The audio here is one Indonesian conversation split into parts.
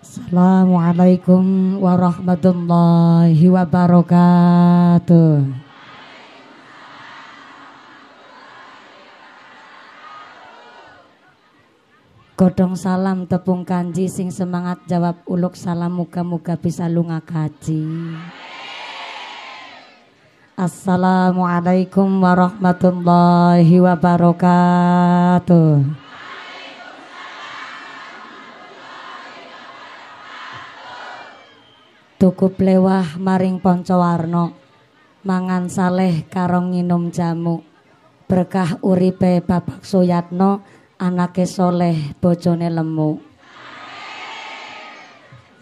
Assalamualaikum warahmatullahi wabarakatuh. Godong salam tepung kanji sing semangat jawab uluk salam muka muka bisa lunga kaji. Assalamualaikum warahmatullahi wabarakatuh. tuku plewah maring Pancawarna mangan saleh karo nginum jamu berkah uripe Bapak Soyatno anake soleh bojone lemu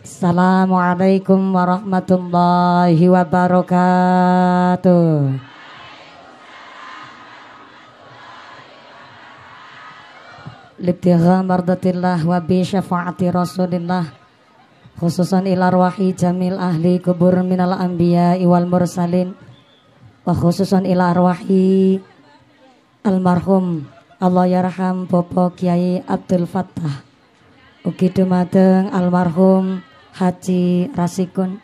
Assalamualaikum warahmatullahi wabarakatuh Lebih mardatillah wa bi syafaati rasulillah khususan ilar wahi jamil ahli kubur minal anbiya Iwal mursalin wa khususan ilar wahi almarhum Allah yarham popo Kiai Abdul Fattah ugi dumateng almarhum Haji Rasikun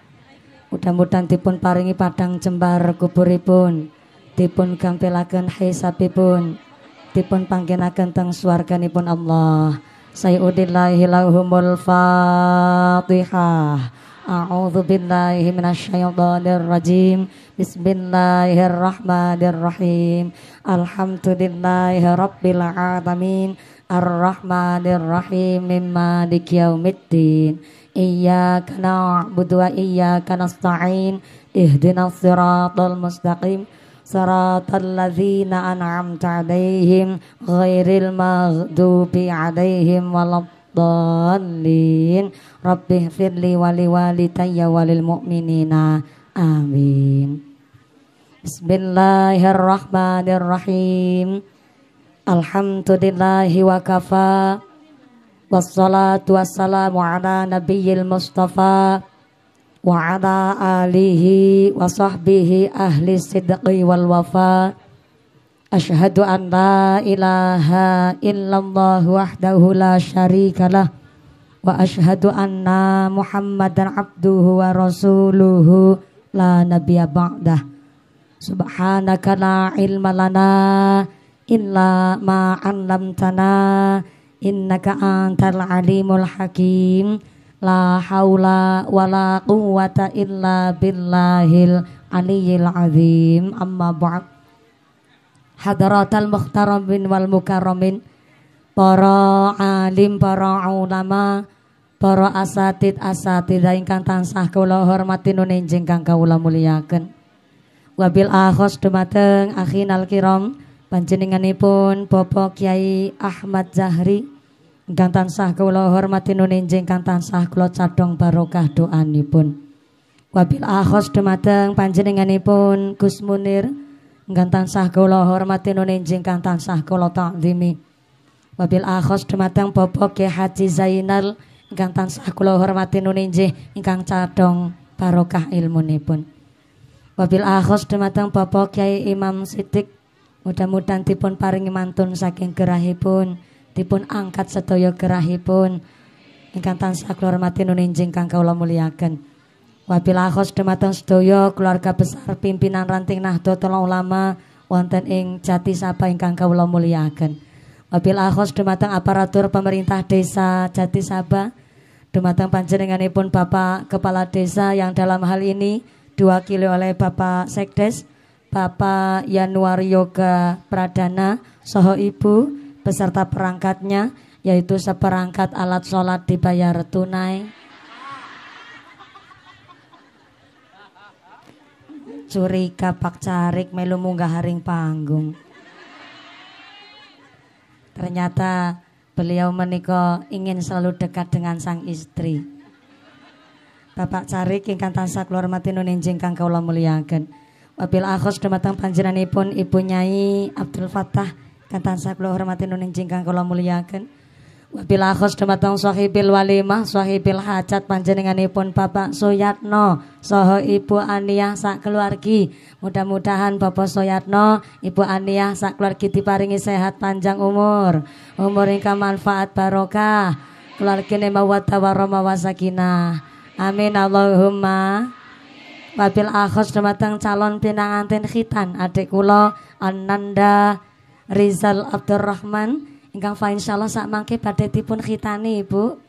mudah-mudahan dipun paringi padang jembar kuburipun dipun gampilaken hisabipun dipun panggenaken teng swarganipun Allah Sayyidillahil lahumul fatihah A'udzu billahi minasyaitonir rajim. Bismillahirrahmanirrahim. Alhamdulillahirabbil alamin. Arrahmanirrahim. Maliki yaumiddin. Iyyaka na'budu wa iyyaka nasta'in. Ihdinas siratal mustaqim. صراط الذين أنعمت عليهم غير المغضوب عليهم ولا الضالين رب اغفر لي ولوالدي وللمؤمنين آمين بسم الله الرحمن الرحيم الحمد لله وكفى والصلاة والسلام على نبي المصطفى wa ala alihi wa ahli sidqi wal wafa asyhadu ilaha illallah wahdahu la syarikalah wa asyhadu anna muhammadan abduhu wa rasuluhu la nabiyya ba'dah subhanaka la ilma lana illa ma 'allamtana innaka antal hakim La haula la quwata illa billahil aliyil azim amma ba'd Hadratal muhtaramin wal mukarramin Para alim, para ulama, para asatid asatid, ingkang tansah kula hormati nunenjing kang kawula muliaken. Wabil akhos dumateng akhinal kiram panjenenganipun Bapak Kiai Ahmad Zahri Ingkang tansah kula hormati nuninjing kang tansah kula cadhong barokah doanipun. Wabil akhos dumateng panjenenganipun Gus Munir ingkang tansah kula hormati nuninjing kang tansah kula takdimi. Wabil akhos dumateng Bapak Ki Haji Zainal ingkang tansah kula hormati nuninjih ingkang cadhong barokah ilmunipun. Wabil akhos dumateng Bapak Kiai Imam Sidik Mudah-mudahan dipun paringi mantun saking gerahipun dipun angkat sedaya gerahipun ingkang tansah kula hormati nuninjing kang kula muliaken. wabil khos dumateng sedaya keluarga besar pimpinan ranting Nahdlatul Ulama wonten ing jati sapa ingkang kula muliaken. Wabil akhos dumateng aparatur pemerintah desa jati sapa dumateng panjenenganipun Bapak Kepala Desa yang dalam hal ini diwakili oleh Bapak Sekdes Bapak Yanuar Yoga Pradana, Soho Ibu, beserta perangkatnya yaitu seperangkat alat sholat dibayar tunai. Curiga Pak carik melu munggah haring panggung. Ternyata beliau meniko ingin selalu dekat dengan sang istri. Bapak Cariq kingkan tasa keluar mati nunin jengkang kaulah muliakan. Wabil akhos dumateng panjenenganipun Ibu Nyai Abdul Fatah kang tansah kula hormati nun ingkang kula muliakan wabil akhos dumateng sahibil walimah sahibil hajat panjenenganipun Bapak Soyatno saha Ibu Aniah sak keluargi mudah-mudahan Bapak Soyatno Ibu Aniah sak keluargi diparingi sehat panjang umur umur ingkang manfaat barokah keluargine mawaddah warahmah wasakinah amin Allahumma wabil akhos dumateng calon pinanganten khitan adik kula Ananda Rizal Abdurrahman ingkang fa insyaallah sak mangke badhe dipun khitani Ibu.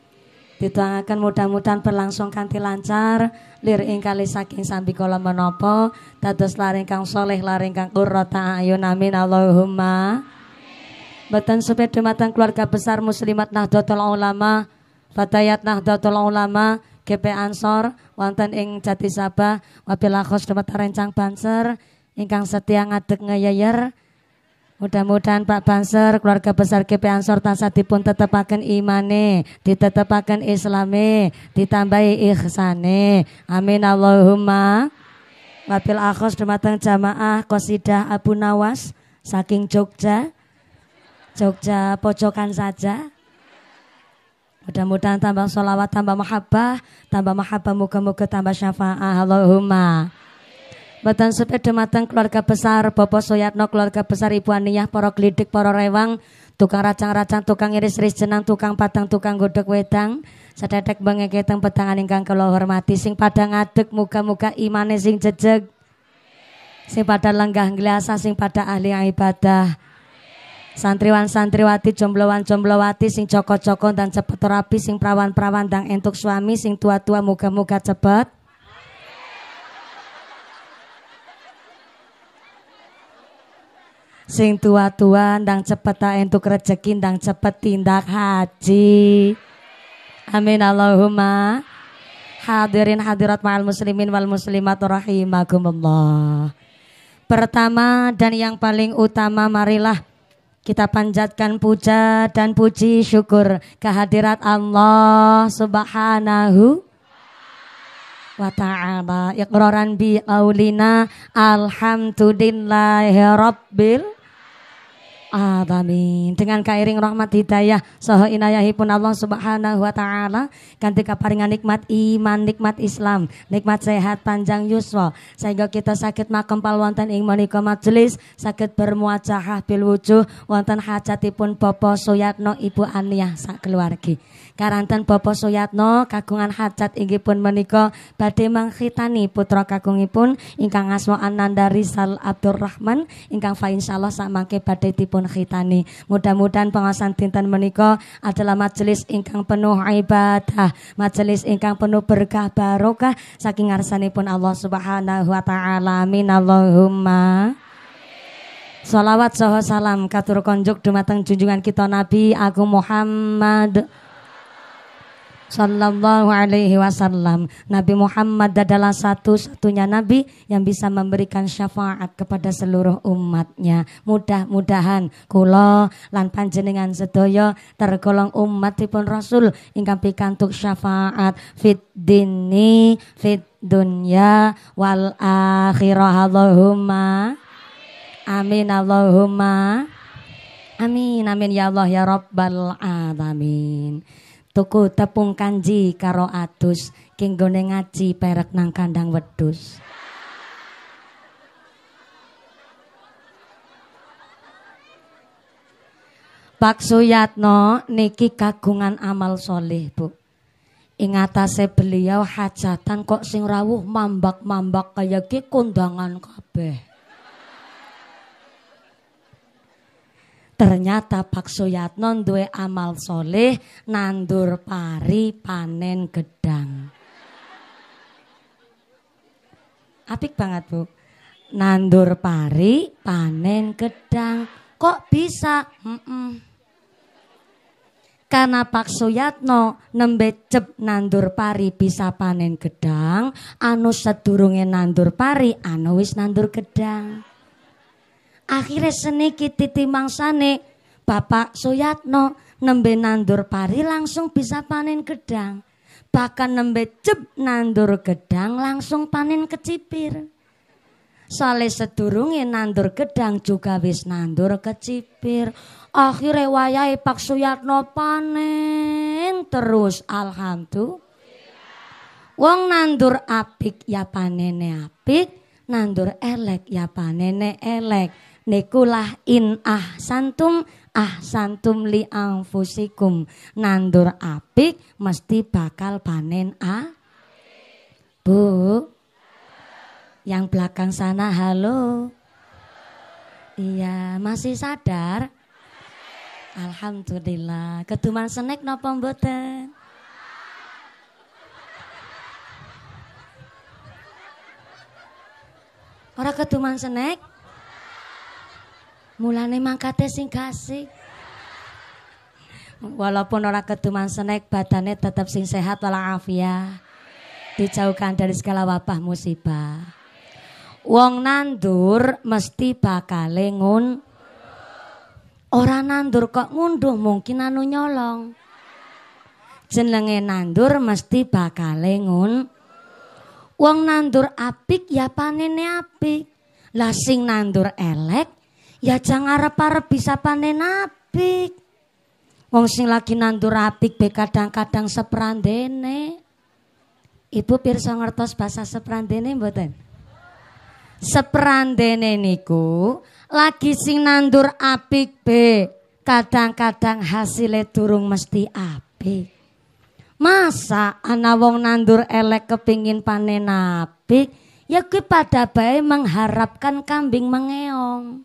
akan mudah-mudahan berlangsung kanti lancar lir ing kali saking sambikala menapa dados laring kang soleh laring kang qurrata ayun amin Allahumma Betan supaya matang keluarga besar muslimat Nahdlatul Ulama Fatayat Nahdlatul Ulama GP Ansor wanten ing Jati Sabah wabilah khos rencang banser ingkang setia ngadeg ngeyayer Mudah-mudahan Pak Banser, keluarga besar GP Ansor tansah dipun tetepaken imane, ditetepaken islame, ditambahi ihsane. Amin Allahumma. Wabil akhos dumateng jamaah Kosidah Abu Nawas saking Jogja. Jogja pojokan saja. Mudah-mudahan tambah solawat, tambah mahabbah, tambah mahabbah, muka muka tambah syafaah. Allahumma. Batan sepeda matang keluarga besar, Bapak Soyatno keluarga besar, Ibu Aniyah, para gelidik, para rewang, tukang racang-racang, tukang iris-iris jenang, tukang patang, tukang godok wedang, Sedetek bangeketeng petangan ingkang kalau hormati, sing pada ngadeg, muka muka imane sing jejeg, sing pada lenggah gelasa, sing pada ahli ibadah, santriwan santriwati jomblowan jomblowati sing coko coko dan cepet rapi sing perawan perawan dan entuk suami sing tua tua muka muka cepet Sing tua-tua ndang cepet entuk rezeki ndang cepet tindak haji. Amin Allahumma. Hadirin hadirat ma'al muslimin wal muslimat rahimakumullah. Pertama dan yang paling utama marilah kita panjatkan puja dan puji syukur kehadirat Allah Subhanahu wa ta'ala iqraran bi aulina alhamdulillahi rabbil Amin. Dengan kairing rahmat hidayah saha inayahipun Allah Subhanahu wa taala kanthi kaparingan nikmat iman, nikmat Islam, nikmat sehat panjang yuswa sehingga kita sakit makempal wonten ing komat majelis sakit bermuajahah bil wujuh wonten hajatipun popo Suyatno Ibu Aniah sak keluargi. Karanten Bapak Suyatno kagungan hajat inggih pun menika badhe mangkhitani putra kagungipun ingkang asma Ananda Rizal Abdurrahman ingkang fa insyaallah samangke badhe dipun khitani. Mudah-mudahan pengawasan dinten menika adalah majelis ingkang penuh ibadah, majelis ingkang penuh berkah barokah saking pun Allah Subhanahu wa taala. Amin Allahumma. Salawat soho salam katur konjuk dumateng junjungan kita Nabi Agung Muhammad Sallallahu alaihi wasallam Nabi Muhammad adalah satu-satunya Nabi yang bisa memberikan syafaat kepada seluruh umatnya Mudah-mudahan kula lan panjenengan sedoyo tergolong umat umatipun Rasul ingkang pikantuk syafaat fit dini fit dunya wal akhirah Allahumma Amin Allahumma Amin amin ya Allah ya Rabbal alamin tuku tepung kanji karo adus kinggone ngaji perek nang kandang wedus. Pak Suyatno niki kagungan amal soleh bu Ingatase beliau hajatan kok sing rawuh mambak-mambak kaya ki kondangan kabeh Ternyata Pak Suyatno duwe amal soleh nandur pari panen gedang. Apik banget bu. Nandur pari panen gedang. Kok bisa? Mm -mm. Karena Pak Suyatno nembe cep nandur pari bisa panen gedang, anu sedurunge nandur pari anu wis nandur gedang. Akhirnya kita titi mangsane Bapak Suyatno nembe nandur pari langsung bisa panen gedang. Bahkan nembe jeb nandur gedang langsung panen kecipir. soalnya sedurunge nandur gedang juga wis nandur kecipir. Akhirnya wayai Pak Suyatno panen terus alhamdulillah. Wong nandur apik ya panene apik, nandur elek ya panene elek nikulah in ah santum ah santum li anfusikum nandur apik mesti bakal panen a Bu yang belakang sana halo Iya masih sadar Alhamdulillah keduman senek nopo mboten orang keduman senek Mulane mangkate sing kasih. Walaupun orang ketuman senek badannya tetap sing sehat walafiat. Dijauhkan dari segala wabah musibah. Wong nandur mesti bakal ngun. Orang nandur kok ngunduh mungkin anu nyolong. Jenenge nandur mesti bakal ngun. Wong nandur apik ya panene apik. lasing nandur elek Ya jangan arep-arep bisa panen apik. Wong sing lagi nandur apik be kadang-kadang seprandene. Ibu pirsa ngertos bahasa seprandene mboten? Seprandene niku lagi sing nandur apik be kadang-kadang hasilnya durung mesti apik. Masa ana wong nandur elek kepingin panen apik, ya gue pada bae mengharapkan kambing mengeong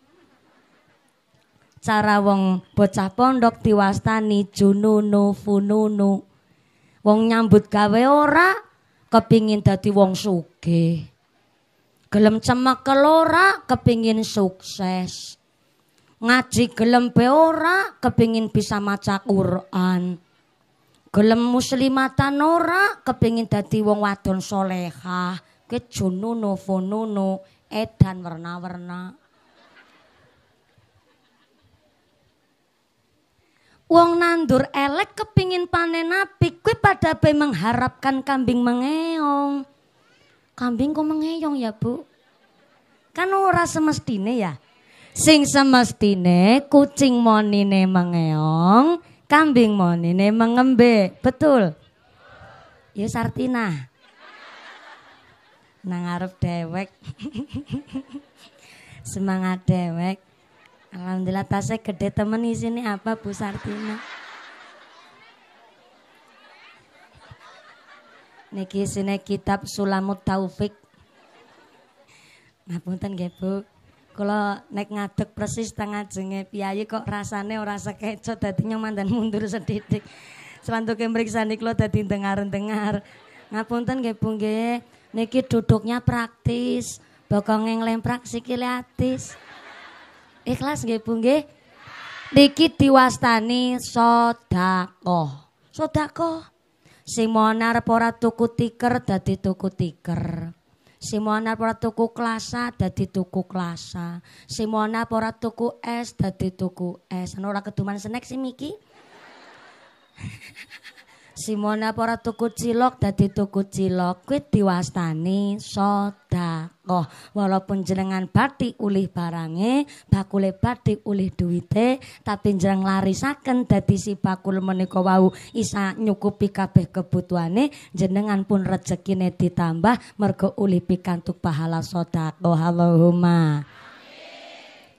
cara wong bocah pondok diwastani jununu fununu. Wong nyambut gawe ora kepingin dadi wong suke, Gelem cemak kelora kepingin sukses. Ngaji gelem be ora kepingin bisa maca Quran. Gelem muslimatan ora kepingin dadi wong wadon soleha, Ke jununu fununu edan warna-warna. Wong nandur elek kepingin panen apik, kue pada be mengharapkan kambing mengeong. Kambing kok mengeong ya bu? Kan ora semestine ya. Sing semestine kucing monine mengeong, kambing monine mengembe. Betul? Ya Sartina. Nang dewek. Semangat dewek. Alhamdulillah tasnya gede temen di sini apa Bu Sartina. Niki sini kitab Sulamut Taufik. Ngapunten nggih Bu. Kula nek ngadeg persis tengah ajenge piyayi kok rasane ora sekecut dadi mandan mundur sedidik. Selantuke nih kula dadi dengar-dengar. Ngapunten nggih Bu nggih. Niki duduknya praktis, bokonge nglemprak sikile atis. Ikhlas nggih Bu nggih. Niki diwastani sedekah. Sedekah. Sing monarep ora tuku tiker dadi tuku tiker. Simona ora tuku klasa dadi tuku klasa. Simona ora tuku es dadi tuku es. Ana ora keduman snack sih Miki. Simona apa ora tuku cilok dadi tuku cilok kuwi diwastani sedekah. Walaupun jenengan bathi ulih barange, bakule bathi ulih duwite, tapi jeneng larisaken dadi si bakul menika wau isa nyukupi kabeh kebutuhane, jenengan pun rezekine ditambah mergo ulih pikantuk pahala sedekah. Allahumma.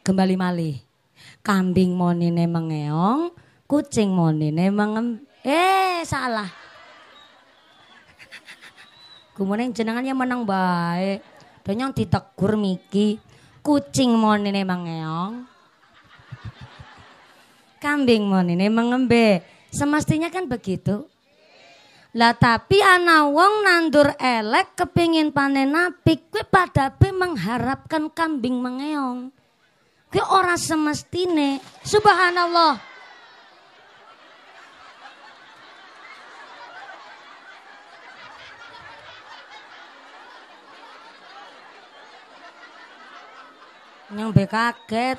Kembali malih. Kambing monine mengeong, kucing monine mengem Eh, salah. Kemudian jenengan yang menang baik. Dan yang ditegur Miki. Kucing mon ini mengeong. Kambing mon ini mengembe. Semestinya kan begitu. Lah tapi anak wong nandur elek kepingin panen apik pada padabe mengharapkan kambing mengeong. Kuwi orang semestine. Subhanallah. Yang kaget.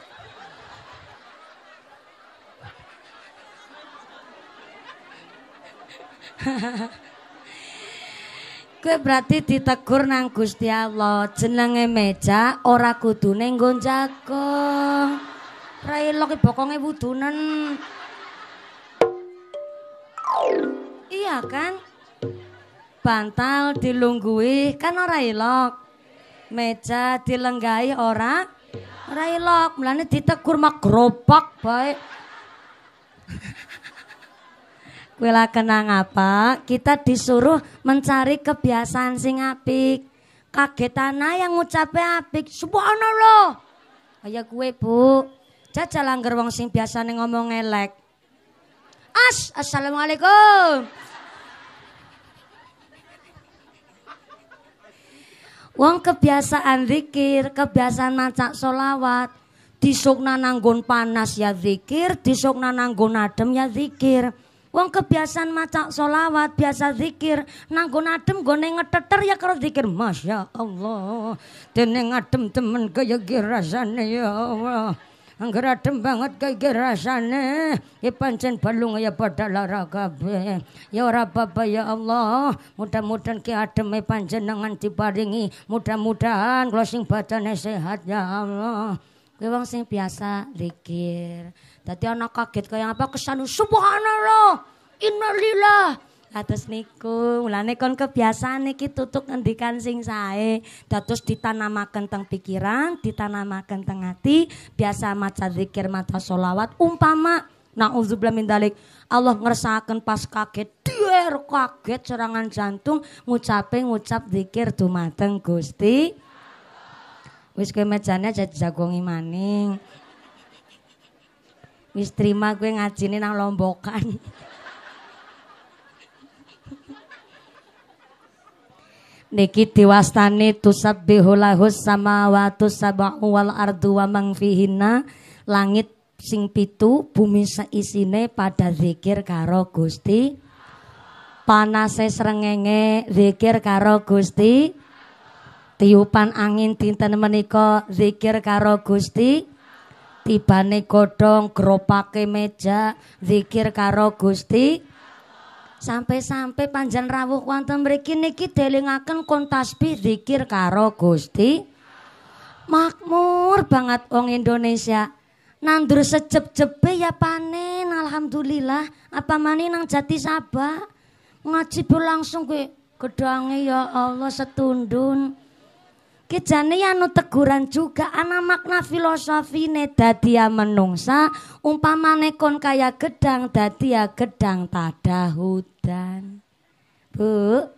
Kue berarti ditegur nang Gusti Allah, jenenge meja ora kudune nggo jagong. Ra elok e bokonge wudunen. Iya kan? Bantal dilungguhi kan ora elok. Meja dilenggahi ora Raylock, elok, mlane ditegur mak gerobak baik. Kuila kenang apa? Kita disuruh mencari kebiasaan sing apik. Kagetan yang ngucape apik. Subhanallah. Kaya kue, Bu. Jajal langgar wong sing biasane ngomong elek. As, assalamualaikum. Wong kebiasaan zikir, kebiasaan maca solawat, disukna nanggon panas ya zikir, disukna nanggon adem ya zikir. Wong kebiasaan maca solawat, biasa zikir, nanggon adem nengat ngeteter ya kalau zikir. Masya Allah, dene adem temen kayak rasane ya Allah. Angger adem banget kayak rasane. Ki ya pancen balung ya pada lara kabe, Ya ora apa ya Allah. Mudah-mudahan ki ya pancen dengan diparingi. Mudah-mudahan kula sing badane sehat ya Allah. Kowe wong sing biasa dikir. Tadi anak kaget kayak apa kesanu subhanallah. Innalillah atas niku, mulane kon kebiasaan iki tutuk ngendikan sing sae, dados ditanamaken teng pikiran, ditanamaken teng ati, biasa maca zikir, maca solawat, umpama Nauzubillah min dalik. Allah ngersakaken pas kaget, der kaget serangan jantung, ngucape ngucap zikir dumateng Gusti. Wis kowe mejane aja jagongi maning. Wis terima kowe ngajine nang lombokan. niki diwastani tusabbihu lahus samawatu sab'u wal ardu wa mang fihinna langit sing pitu bumi seisine pada zikir karo Gusti panase srengenge zikir karo Gusti tiupan angin dinten menika zikir karo Gusti tibane godhong gropake meja zikir karo Gusti Sampai-sampai panjen rawuh wonten mriki niki delingaken kon tasbih zikir karo Gusti. Makmur banget wong Indonesia. Nandur sejep-jepe ya panen alhamdulillah. Apa mani nang jati sabak. Ngaji langsung gue gedange ya Allah setundun kejane ya anu teguran juga anak makna filosofine dadi ya menungsa umpamane kon kaya gedang dadi ya gedang tada hutan, Bu.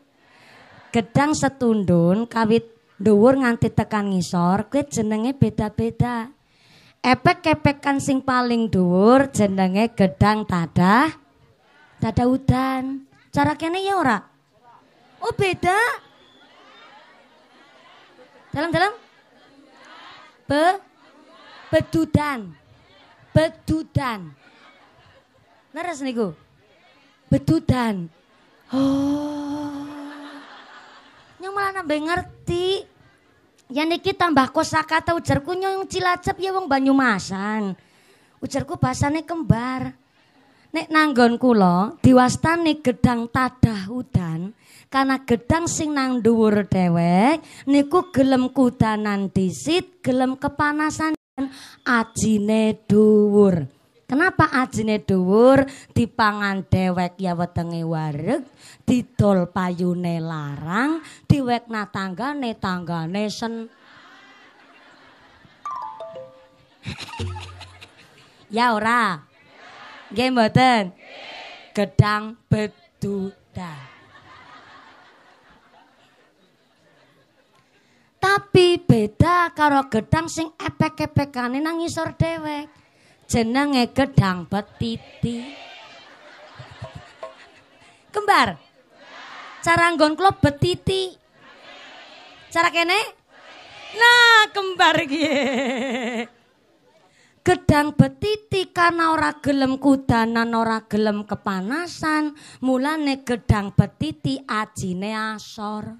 Gedang setundun kawit dhuwur nganti tekan ngisor kuwi jenenge beda-beda. Epek-epekan sing paling dhuwur jenenge gedang tada tada hutan. Cara kene ya ora? Oh beda. Dalam-dalam? Be bedudan. Bedudan. Leres niku. Bedudan. Oh. Yang malah nambah ngerti. Ya niki tambah kosakata ujarku nyong Cilacap ya wong Banyumasan. Ujarku bahasane kembar. Nek nanggon kula diwastani gedang tadah udan karena gedang sing nang dhuwur dhewek niku gelem kudanan disit, gelem kepanasan ajine dhuwur. Kenapa ajine dhuwur dipangan dhewek ya wetenge wareg, didol payune larang, diwekna tanggane tanggane sen. ya ora? Nggih mboten. Gedang beduda. Tapi beda karo gedang sing epek-epekane nang ngisor dhewek. Jenenge gedang betiti. Kembar. Cara nggon kula betiti. Cara kene? Nah, kembar iki. Gedang betiti karena ora gelem kudanan, ora gelem kepanasan, mulane gedang betiti ajine asor.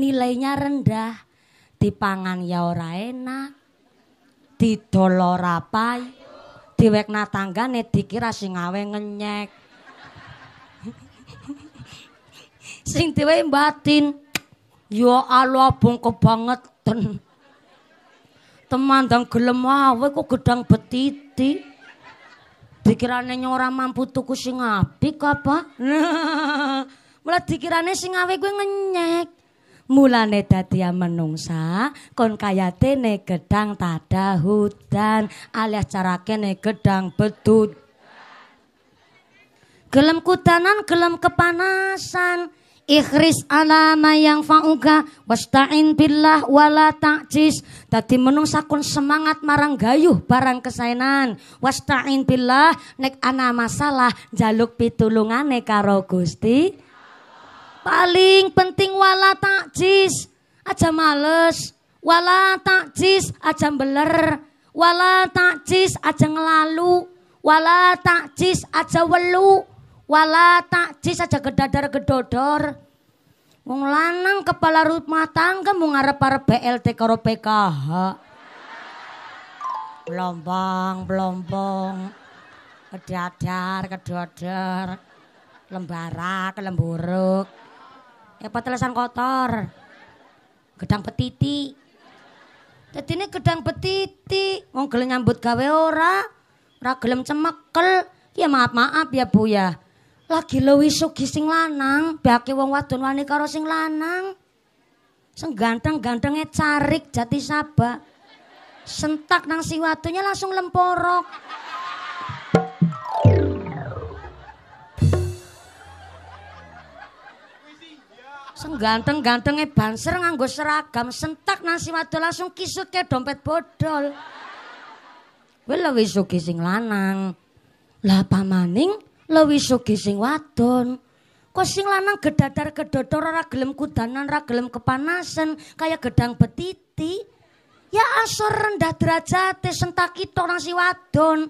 Nilainya rendah dipangan ya ora enak didol ora payu diwekna tanggane dikira sing awe ngenyek sing dhewe batin ya Allah abang kebangetan temandang gelem awe kok gedang betiti dikirane nyora mampu tuku sing apik apa malah dikirane sing awe gue ngenyek mulane dadi menungsa kon kayatene gedang tada hudan alias carakene gedang bedut gelem kudanan gelem kepanasan Ikhris alama yang fauga wasta'in billah wala ta'jis. Dadi menungsa kon semangat marang gayuh barang kesaenan. Wasta'in billah nek ana masalah jaluk pitulungane karo Gusti. Paling penting wala takjis, aja males. Wala takjis, aja beler. Wala takjis, aja ngelalu. Wala takjis, aja welu. Wala takjis, aja gedadar-gedodor. Wong lanang kepala rumah tangga mau ngarep-arep BLT karo PKH. Blombong, blombong. Kedadar, kedodor. Lembara, kelemburuk. Dapat telasan kotor. Gedang petiti. Jadi ini gedang petiti. Wong gelem nyambut gawe ora. Ora gelem cemekel. Ya maaf-maaf ya Bu ya. Lagi lo sugih sing lanang, baki wong wadon wani karo sing lanang. Sing ganteng gantengnya carik jati sabak. Sentak nang si watunya langsung lemporok. Ganteng-gantengnya banser nganggo seragam sentak nasi wadul langsung ke dompet bodol. Bela wisu gising lanang. Lah pamaning luwih wisu sing wadon. Kok sing lanang gedadar gedodor ora gelem kudanan, ora gelem kepanasan, kayak gedang petiti. Ya asor rendah derajat, sentak itu nang si wadon.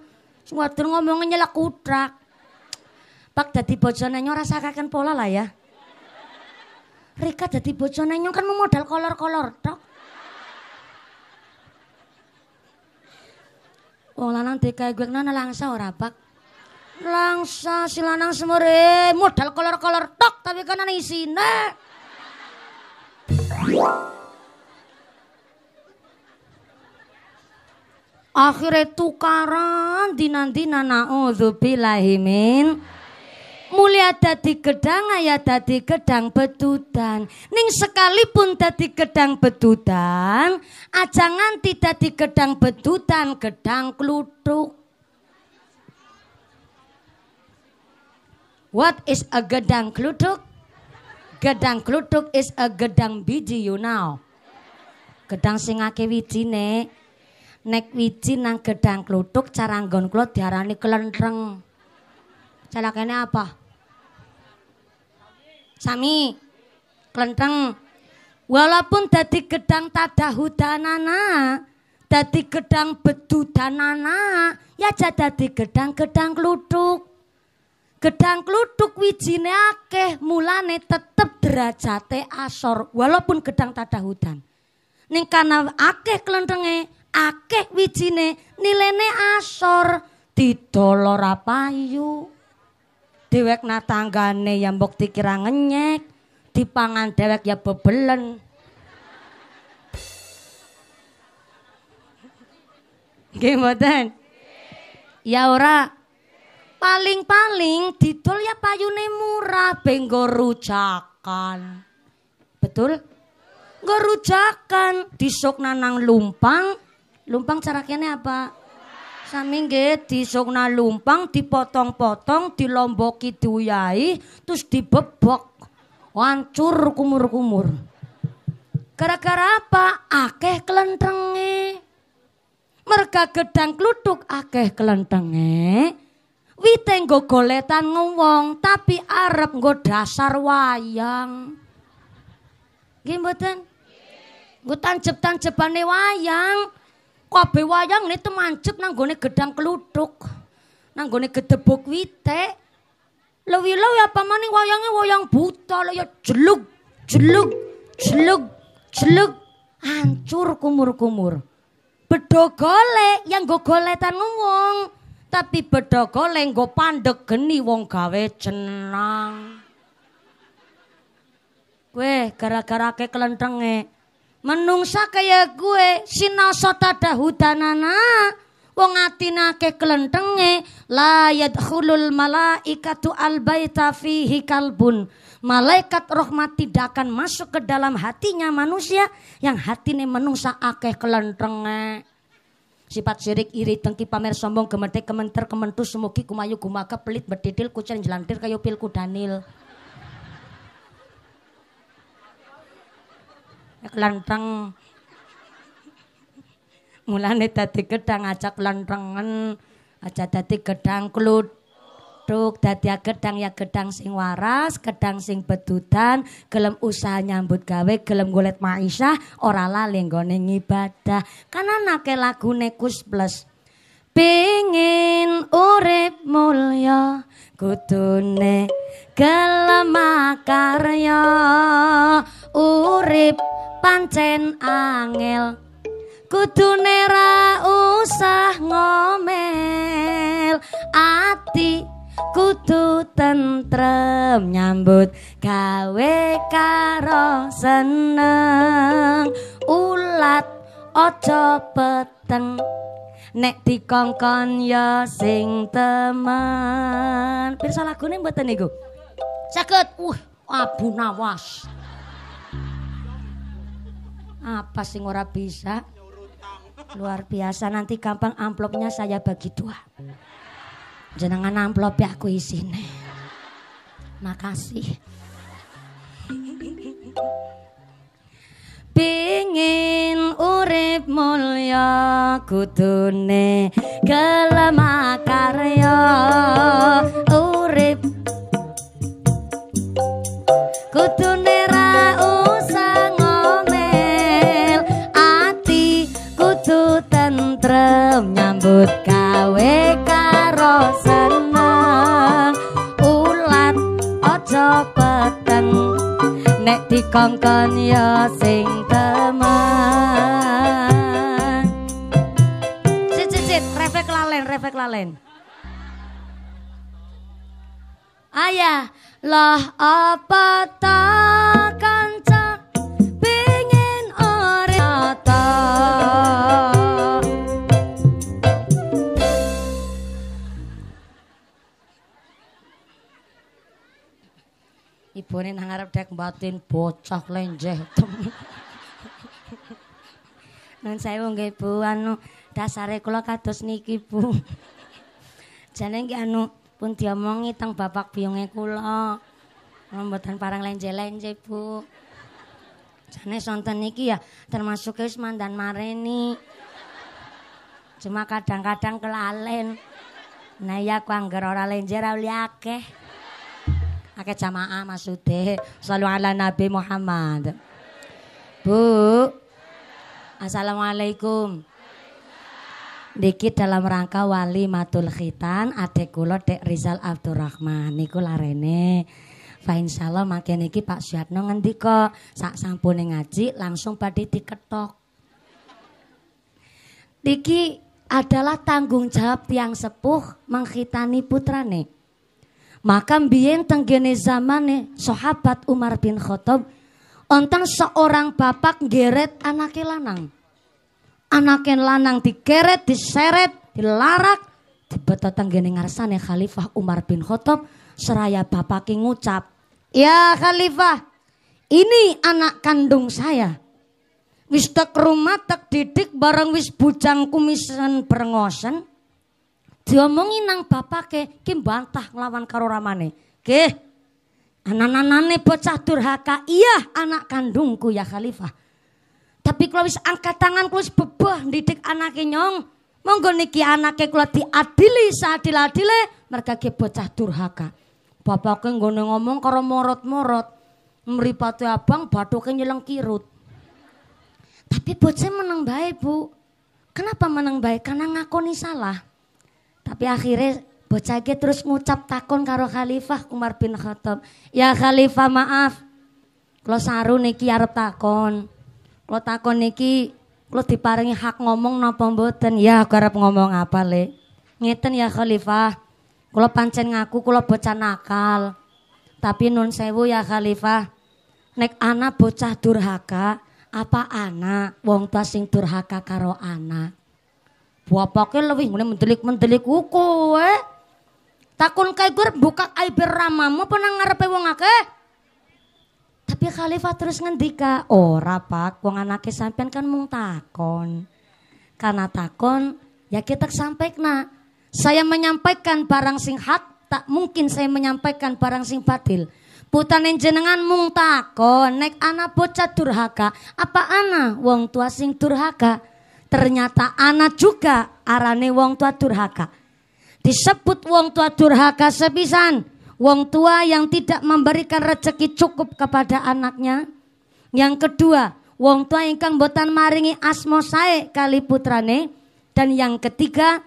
wadon ngomongnya lah kudrak Pak dadi bojone ora sakaken pola lah ya. Rika jadi bojone nyong kan modal kolor-kolor tok. Wong lanang dikai gue nana langsa ora pak. Langsa si lanang semure eh, modal kolor-kolor tok tapi kan ana isine. Akhirnya tukaran dinan-dinan na'udzubillahimin. Mulia dadi gedang ya dadi gedang betutan, Ning sekalipun dadi gedang betutan, aja nganti dadi gedang betudan, gedang kluthuk. What is a gedang kluthuk? Gedang kluthuk is a gedang biji you know. Gedang sing akeh wijine. Nek wiji nang gedang kluthuk cara nggon kula diarani kelentreng celakanya apa? Sami. kelenteng. Walaupun dadi gedang tadahudanana, dadi gedang bedudanana, ya jadi dadi gedang-gedang kluthuk. Gedang kluthuk wijine akeh, mulane tetep derajate asor walaupun gedang hutan, Ning kana akeh klentenge, akeh wijine, nilene asor didolor payu. Dewek na natanggane ya mbok dikira ngenyek, dipangan dewek ya bebelen. Gimana? Ya ora. Paling-paling didol ya payune murah benggo rujakan. Betul? Ngerujakan rujakan disuk nanang lumpang. Lumpang cara kene apa? Sami nggih disukna lumpang dipotong-potong dilomboki duyai terus dibebok. Hancur kumur-kumur. Gara-gara apa? Akeh kelentenge. Merga gedang kluthuk akeh kelentenge. Wite nggo goletan ngomong tapi arep nggo dasar wayang. Nggih mboten? Nggo tanjep wayang. Kabeh wayange temancep nang gone gedang keluduk Nang gone gedebuk wite Luwi-luwi iya, iya, apa maning wayangnya wayang buta lho ya jelug, jelug, jelug, jelug. Hancur kumur-kumur. Bedo golek yang nggo goletan wong. Tapi bedo golek nggo pandegeni wong gawe cenang, Weh, gara-gara ke kelentenge menungsa kaya gue sinasata dahudanana wong ke kelentenge la yadkhulul malaikatu albaita fihi kalbun malaikat rahmat tidak akan masuk ke dalam hatinya manusia yang hatine menungsa akeh kelentenge sifat syirik iri tengki pamer sombong kementer kementer kementus semugi kumayu kumaka pelit berdidil kucing jelantir kayu pilku danil kelantang Mulane dadi gedang aja kelantrengen, aja dadi gedang klut. Duk dadi gedang ya gedang sing waras, gedang sing bedudan, gelem usaha nyambut gawe, gelem golek maisyah, ora lali nggone ngibadah. karena nake lagune nekus Plus. pingin urip mulya, kutune gelem karya urip pancen angel kutune ra usah ngomel ati kudu tentrem nyambut gawe karo seneng ulat aja peteng nek dikongkon ya sing teman. Pirsa lagune mboten niku? caket Uh, Abu Nawas. Apa sih ora bisa? Luar biasa nanti gampang amplopnya saya bagi dua. Jenengan amplop ya aku isi nih. Makasih. pingin urip mulya kudune karya urip kudune Tentrem nyam kang ya sing teman sit sit sit refek lalen refek lalen ayah lah apa tak ibune nang arep dek batin bocah lenjeh temen. Nun sewu nggih Bu, anu dasare kula kados niki Bu. Jane nggih anu pun diomongi teng bapak biyunge kula. Mboten parang lenje-lenje Bu. Jane sonten niki ya termasuk wis mandan mareni. Cuma kadang-kadang kelalen. Nah ya ku ora lenjer ora akeh. Ake jamaah maksudnya. Salam ala Nabi Muhammad. Bu. Assalamualaikum. dikit dalam rangka wali matul khitan adek Dek Rizal Abdurrahman niku larene Fa insyaallah makin iki Pak ngendi kok sak sampune ngaji langsung badhe diketok. dikit adalah tanggung jawab tiang sepuh mengkhitani putrane. Maka mbiyen tenggene zamane sahabat Umar bin Khattab onten seorang bapak geret anake lanang. Anake lanang digeret, diseret, dilarak dibeto tenggene ngarsane Khalifah Umar bin Khattab seraya bapak ngucap, "Ya Khalifah, ini anak kandung saya." Wis tek rumah tek didik bareng wis bujang kumisan perengosan diomongin nang bapake ke bantah lawan karo ramane. Ke, Anak-anane bocah durhaka, iya anak kandungku ya khalifah. Tapi kalau bisa angkat tangan kalau wis bebah didik anake nyong. Monggo niki anaknya kula diadili seadil-adile mereka ke bocah durhaka. Bapake ngono ngomong karo morot-morot. Meripati abang ke nyeleng kirut. Tapi bocah menang baik Bu. Kenapa menang baik? Karena ngakoni salah. Tapi akhirnya bocah ge terus ngucap takon karo Khalifah Umar bin Khattab. Ya Khalifah maaf. Kalau saru niki arep takon. Kalau takon niki kalau diparingi hak ngomong napa mboten? Ya aku arep ngomong apa, Le? Ngeten ya Khalifah. Kalau pancen ngaku kalau bocah nakal. Tapi nun sewu ya Khalifah. Nek anak bocah durhaka, apa anak wong tua sing durhaka karo anak? pakai lebih mulai mendelik-mendelik kuku eh Takun kai gur buka aib ramamu apa ngarepe wong akeh? Tapi Khalifah terus ngendika, oh rapak wong anake sampean kan mung takon." Karena takon ya kita sampaikna. Saya menyampaikan barang sing hak, tak mungkin saya menyampaikan barang sing batil. Putane jenengan mung takon nek anak bocah durhaka, apa ana wong tua sing durhaka? ternyata anak juga arane wong tua durhaka. Disebut wong tua durhaka sepisan. Wong tua yang tidak memberikan rezeki cukup kepada anaknya. Yang kedua, wong tua ingkang botan maringi asmo sae kali putrane. Dan yang ketiga,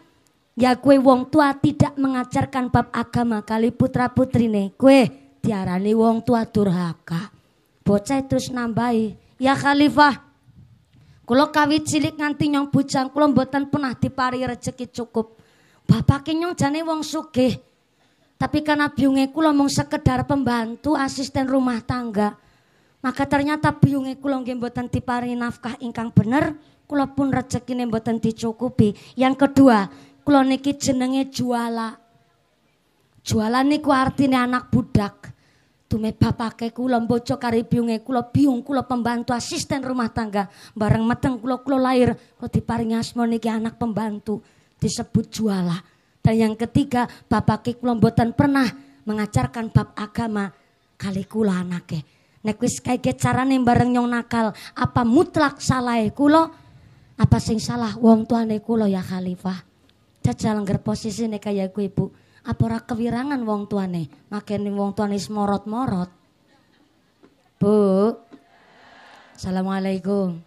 ya kue wong tua tidak mengajarkan bab agama kali putra putrine. Kue diarani wong tua durhaka. Bocah terus nambahi, ya khalifah Kula kawit cilik nganti nyong bujang kula mboten pernah tipari rejeki cukup. Bapak nyong jane wong sugih. Tapi karena biunge kula mung sekedar pembantu asisten rumah tangga. Maka ternyata biunge kula nggih mboten tipari nafkah ingkang bener, kula pun rejekine mboten dicukupi. Yang kedua, kula niki jenenge juala. Jualan niku artine anak budak. Dume bapake kula mbojo kari biunge kula biung kula pembantu asisten rumah tangga. Bareng mateng kula kula lahir kula diparingi asmo niki anak pembantu disebut juala. Dan yang ketiga bapake kula mboten pernah mengajarkan bab agama kali kula anake. Nek wis kaya carane bareng nyong nakal apa mutlak salah kula apa sing salah wong tuane kula ya khalifah. Jajal ngger nih kaya ku ibu apa orang kewirangan wong tuane makene wong tuane semorot-morot Bu Assalamualaikum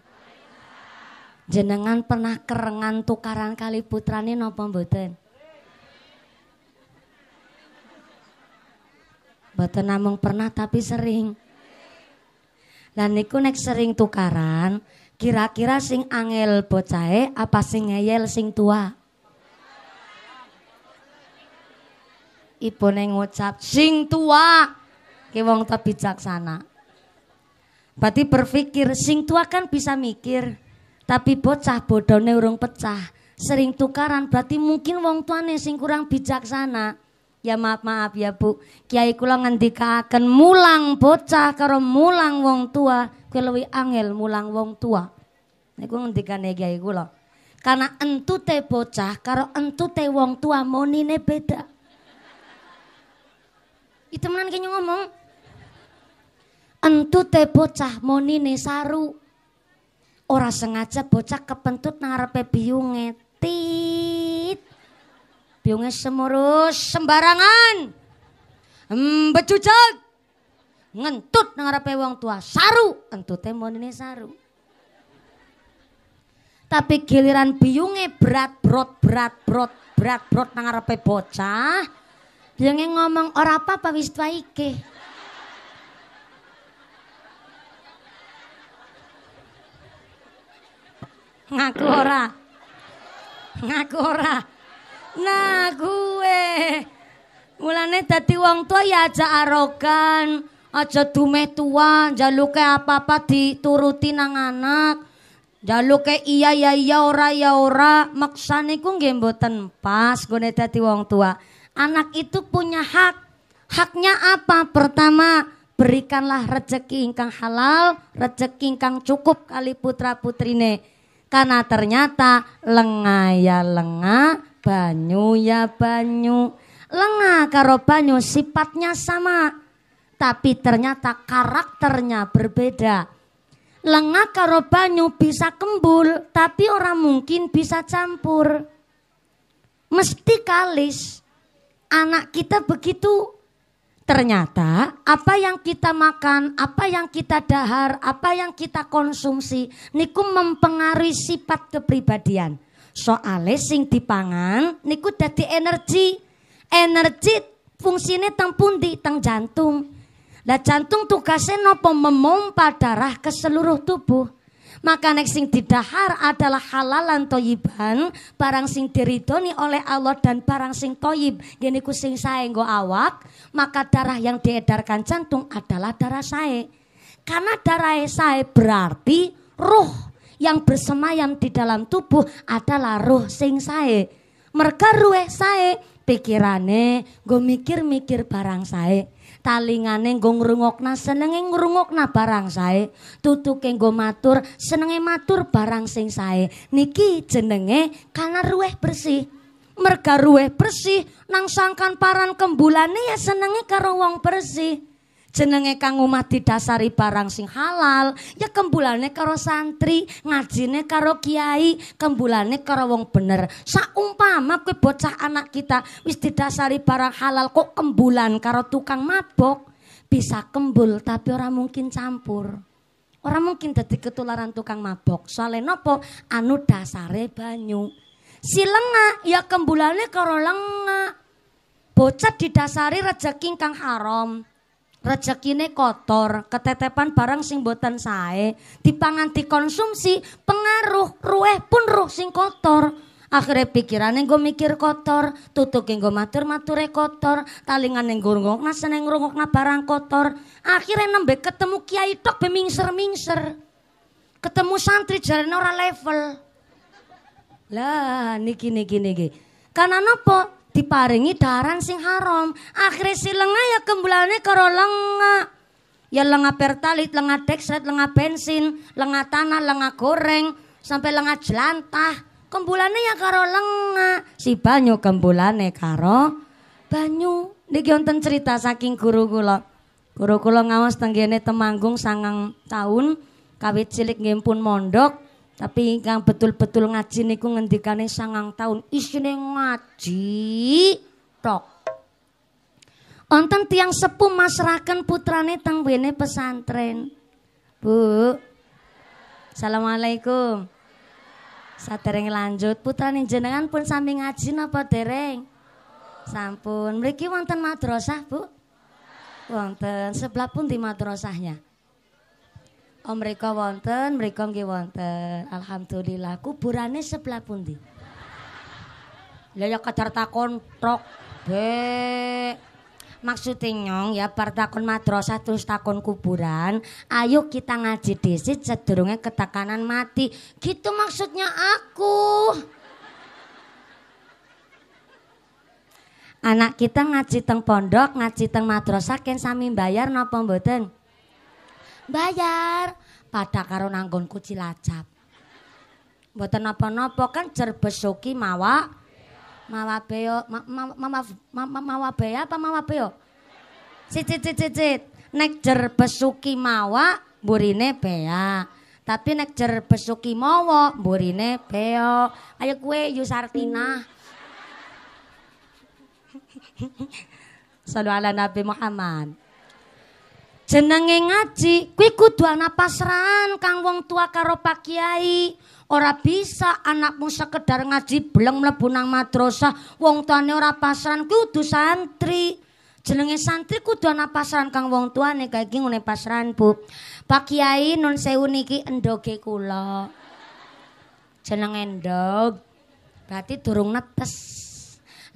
Jenengan pernah kerengan tukaran kali putrane napa mboten Mboten namung pernah tapi sering Dan niku nek sering tukaran kira-kira sing angel bocae apa sing ngeyel sing tua ibune ngucap sing tua ke wong tua bijaksana. Berarti berpikir sing tua kan bisa mikir, tapi bocah bodohnya urung pecah. Sering tukaran berarti mungkin wong tuane sing kurang bijaksana. Ya maaf maaf ya Bu, Kiai kula akan mulang bocah karo mulang wong tua Kue luwih angel mulang wong tua. Niku ngendikane Kiai kula. Karena entute bocah karo entute wong tua monine beda. Itu menan kayaknya ngomong. Entu teh bocah monine saru. Ora sengaja bocah kepentut ngarepe biunge. Tit. Biunge semurus sembarangan. mbecucut Ngentut ngarepe wong tua saru. Entu teh monine saru. Tapi giliran biunge berat brot berat brot berat brot ngarepe bocah Biangnya ngomong orang apa-apa wis tua Ngaku ora. Ngaku ora. Nah gue. Mulane dadi wong tua ya aja arogan, aja dumeh tua, ke apa-apa di turuti nang anak. jalu Jaluke iya ya iya ora ya ora maksane ku nggih pas gone dadi wong tua. Anak itu punya hak. Haknya apa? Pertama, berikanlah rezeki ingkang halal, rezeki ingkang cukup kali putra putrine. Karena ternyata lengah ya lengah, banyu ya banyu. Lengah karo banyu sifatnya sama, tapi ternyata karakternya berbeda. Lengah karo banyu bisa kembul, tapi orang mungkin bisa campur. Mesti kalis anak kita begitu. Ternyata apa yang kita makan, apa yang kita dahar, apa yang kita konsumsi niku mempengaruhi sifat kepribadian. Soale sing dipangan niku dadi energi. Energi fungsinya teng pundi, teng jantung. Lah jantung tugasnya nopo memompa darah ke seluruh tubuh. Maka nek sing didahar adalah halalan toyiban, barang sing diridoni oleh Allah dan barang sing toyib, ku sing saya nggo awak, maka darah yang diedarkan jantung adalah darah saya Karena darah saya berarti ruh yang bersemayam di dalam tubuh adalah ruh sing saya Mereka ruh saya pikirane, gue mikir-mikir barang saya talingane nggo ngrungokna senenge ngrungokna barang sae tutuke nggo matur senenge matur barang sing sae niki jenenge kana ruweh bersih merga ruweh bersih nang sangkan paran kembulane ya senenge karo wong bersih jenenge kang umat didasari barang sing halal ya kembulane karo santri ngajine karo kiai kembulane karo wong bener saumpama kowe bocah anak kita wis didasari barang halal kok kembulan karo tukang mabok bisa kembul tapi ora mungkin campur ora mungkin dadi ketularan tukang mabok soalnya nopo anu dasare banyu si ya kembulane karo lenga bocah didasari rejeki kang haram rezekine kotor, ketetepan barang sing boten sae, dipangan dikonsumsi, pengaruh rueh pun ruh sing kotor. Akhirnya pikiran gue mikir kotor, tutup yang gue matur mature kotor, talingan gue rungok nasen yang rungok na barang kotor. Akhirnya nambah ketemu kiai tok bemingser mingser, ketemu santri jalan ora level. Lah niki niki niki. Karena nopo diparingi daran sing haram. Akhire si lenga ya kembulane karo lengah. Ya lenga pertalit, lenga deksret, lenga bensin, lenga tanah, lenga goreng, sampai lenga jelantah. Kembulane ya karo lengah. Si banyu kembulane karo banyu. Niki wonten cerita saking guru kula. Guru kula ngawas tenggene Temanggung sangang tahun, kawit cilik nggih pun mondok. Tapi yang betul-betul ngaji niku ngendikane sangang tahun isine ngaji tok. Onten tiang sepuh masyarakat putrane teng wene pesantren. Bu. Assalamualaikum. Sadereng lanjut, putrane jenengan pun sami ngaji napa dereng? Sampun. Mriki wonten madrasah, Bu? Wonten. Sebelah pun di madrasahnya. Oh mereka wonten, mereka nggih wonten. Alhamdulillah kuburane sebelah pundi? Lah ya kadar takon tok. Be. Maksudnya nyong ya bar takon madrasah terus takon kuburan, ayo kita ngaji disit, sedurunge ketekanan mati. Gitu maksudnya aku. Anak kita ngaji teng pondok, ngaji teng madrasah ken sami bayar napa mboten? bayar pada karo kuci lacap Buat nopo napa kan cerpesuki mawa mawa beo ma, ma, ma, mawa beo apa mawa beo? Cicit cicit cicit. Nek cerpesuki mawa burine bea. Tapi nek cerpesuki mawa burine beo. Ayo kue Yusartina. Salam ala Nabi Muhammad. Jenenge ngaji kuwi kudu ana pasrahan kang wong tua karo Pak Kiai. Ora bisa anakmu sekedar ngaji bleng mlebu nang madrasah, wong tuane ora pasrahan kuwi kudu santri. Jenenge santri kudu ana pasrahan kang wong tuane kaya iki ngene pasrahan, Bu. Pak Kiai nun sewu niki endoge kula. Jeneng endog. Berarti durung netes.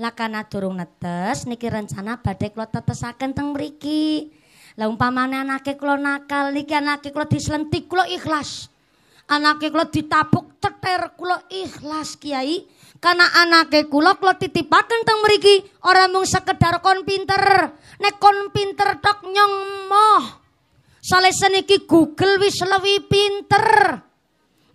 Lakana durung netes niki rencana badhe kula tetesaken teng mriki. Lah umpamane anake kula nakal niki anake kula dislentik kula ikhlas. Anake kula ditabuk ceter kula ikhlas Kiai. Karena anake kula kula titipaken teng mriki ora mung sekedar kon pinter. Nek kon pinter tok nyong moh. Salesen iki Google wis luwih pinter.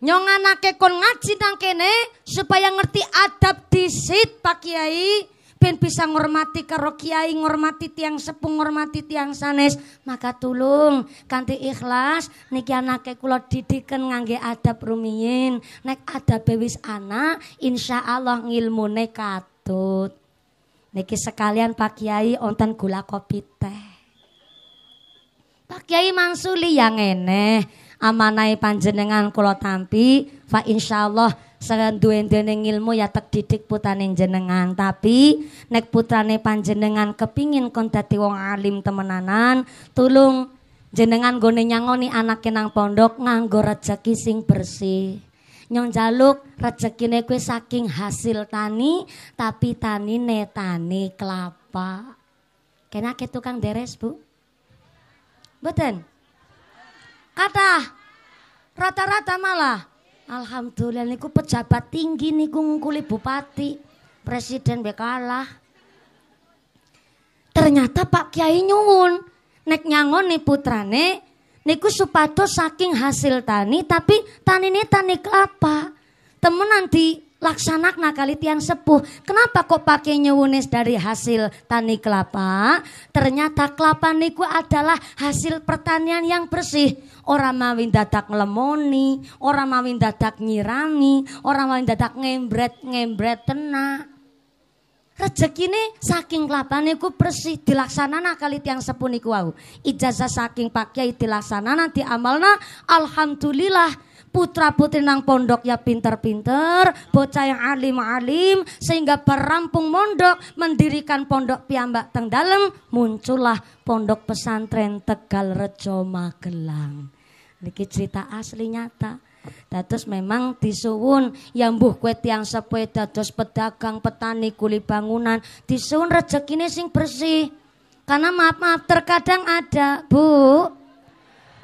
Nyong anake kon ngaji nang kene supaya ngerti adab disit Pak Kiai ben bisa ngormati karo kiai, ngormati tiang sepung ngormati tiang sanes, maka tulung kanti ikhlas niki anake kula didiken ngangge adab rumiyin. Nek adabe wis ana, insyaallah ngilmune katut. Niki sekalian Pak Kiai onten gula kopi teh. Pak Kiai mangsuli yang ngene, amanai panjenengan kula tampi, fa insyaallah duen duwening ilmu ya tak didik putrane jenengan. Tapi nek putrane panjenengan kepingin kon wong alim temenanan, tulung jenengan gone nyangoni anak nang pondok nganggo rejeki sing bersih. Nyong jaluk rejekine kue saking hasil tani, tapi tani ne tani kelapa. Kena ke tukang deres, Bu? Beten. Kata rata-rata malah Alhamdulillah niku pejabat tinggi niku ngungkuli bupati, presiden be kalah. Ternyata Pak Kiai nyuwun nek nyangon nih putrane niku supados saking hasil tani tapi ini tani kelapa. temen nanti laksanakna kali tiang sepuh. Kenapa kok pakai nyewunis dari hasil tani kelapa? Ternyata kelapa niku adalah hasil pertanian yang bersih. Orang mawin dadak ngelemoni, orang mawin dadak nyirami, orang mawin dadak ngembret ngembret tenak. Rezeki ini saking kelapa niku bersih Dilaksanakan kali tiang sepuh niku wau. Ijazah saking pakai dilaksanana diamalna alhamdulillah putra putri nang pondok ya pinter-pinter, bocah yang alim-alim, sehingga perampung mondok mendirikan pondok piambak teng dalem, muncullah pondok pesantren Tegal Rejo Magelang. Niki cerita asli nyata. Dados memang disuwun yang buh kue tiang sepuh dados pedagang, petani, kuli bangunan, disuwun rezekine sing bersih. Karena maaf-maaf terkadang ada, Bu,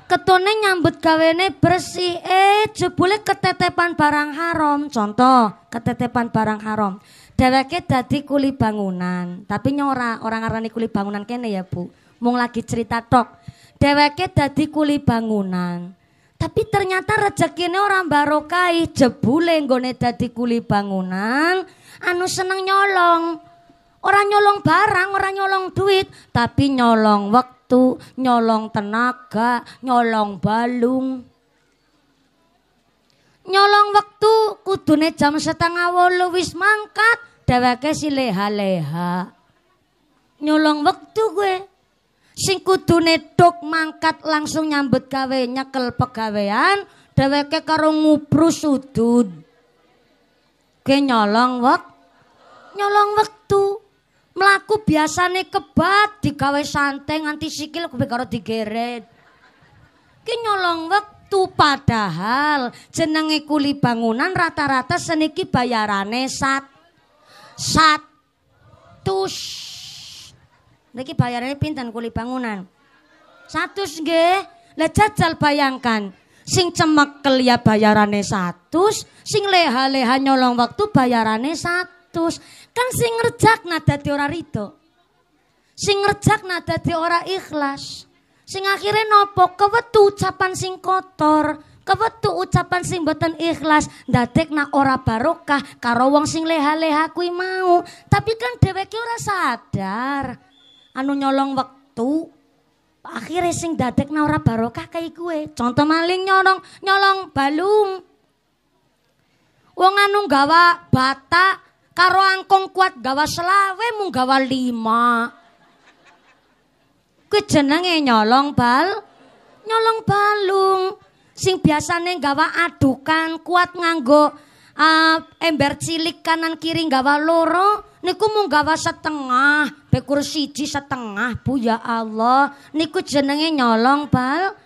ketone nyambut gawene bersih eh jebule ketetepan barang haram contoh ketetepan barang haram dheweke dadi kuli bangunan tapi nyora orang ngarani kuli bangunan kene ya Bu mung lagi cerita tok dheweke dadi kuli bangunan tapi ternyata rezekine orang barokai jebule nggone dadi kuli bangunan anu seneng nyolong orang nyolong barang orang nyolong duit tapi nyolong waktu nyolong tenaga, nyolong balung. Nyolong waktu. kudune jam setengah wolu wis mangkat, dheweke si leha-leha. Nyolong waktu gue. Sing kudune dok mangkat langsung nyambut gawe nyekel pegawean, dheweke karo ngubru sudut. Gue nyolong wek nyolong waktu. Melaku biasane kebat digawe santai nganti sikil kuwi karo digeret. Ki nyolong wektu padahal jenenge kuli bangunan rata-rata seniki bayarane sat sat tus. Niki bayarane pinten kuli bangunan? Satus nggih. Lah jajal bayangkan, sing cemekel ya bayarane satus, sing leha-leha nyolong waktu bayarane satu ngetus. Kan sing ngerjakna dadi ora rido. Sing ngerjakna dadi ora ikhlas. Sing akhirnya nopo kewetu ucapan sing kotor, kewetu ucapan sing boten ikhlas, na ora barokah karo wong sing leha-leha mau. Tapi kan dheweke ora sadar. Anu nyolong waktu, akhirnya sing dadek na ora barokah kayak gue. Contoh maling nyolong nyolong balung. Wong anu gawa bata Karo angkong kuat gawa selawe mung gawa lima. Kuwi jenenge nyolong bal. Nyolong balung. Sing biasane gawa adukan kuat nganggo uh, ember cilik kanan kiri gawa loro niku mung gawa setengah bekur siji setengah Bu ya Allah niku jenenge nyolong bal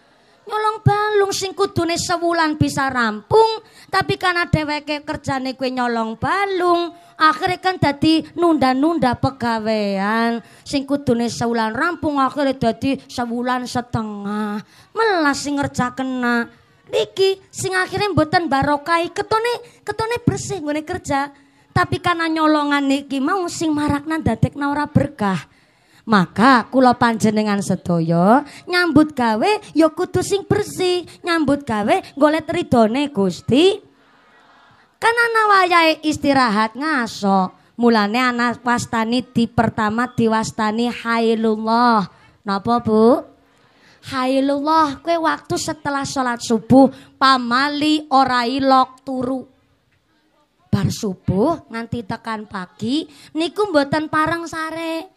nyolong balung sing kudune sewulan bisa rampung tapi karena dheweke kerjane kue nyolong balung akhirnya kan dadi nunda-nunda pegawean sing kudune sewulan rampung akhirnya dadi sewulan setengah melas sing ngerja kena niki sing akhirnya mboten barokai ketone ketone bersih nggone kerja tapi karena nyolongan niki mau sing marak nanda tekna ora berkah maka kula panjenengan sedaya nyambut gawe ya kudu sing bersih, nyambut gawe golek ridone Gusti. Kan ana wayahe istirahat ngaso. Mulane anak wastani di pertama diwastani hailullah. Napa Bu? Hailullah kue waktu setelah sholat subuh pamali ora ilok turu. Bar subuh nganti tekan pagi niku mboten pareng sare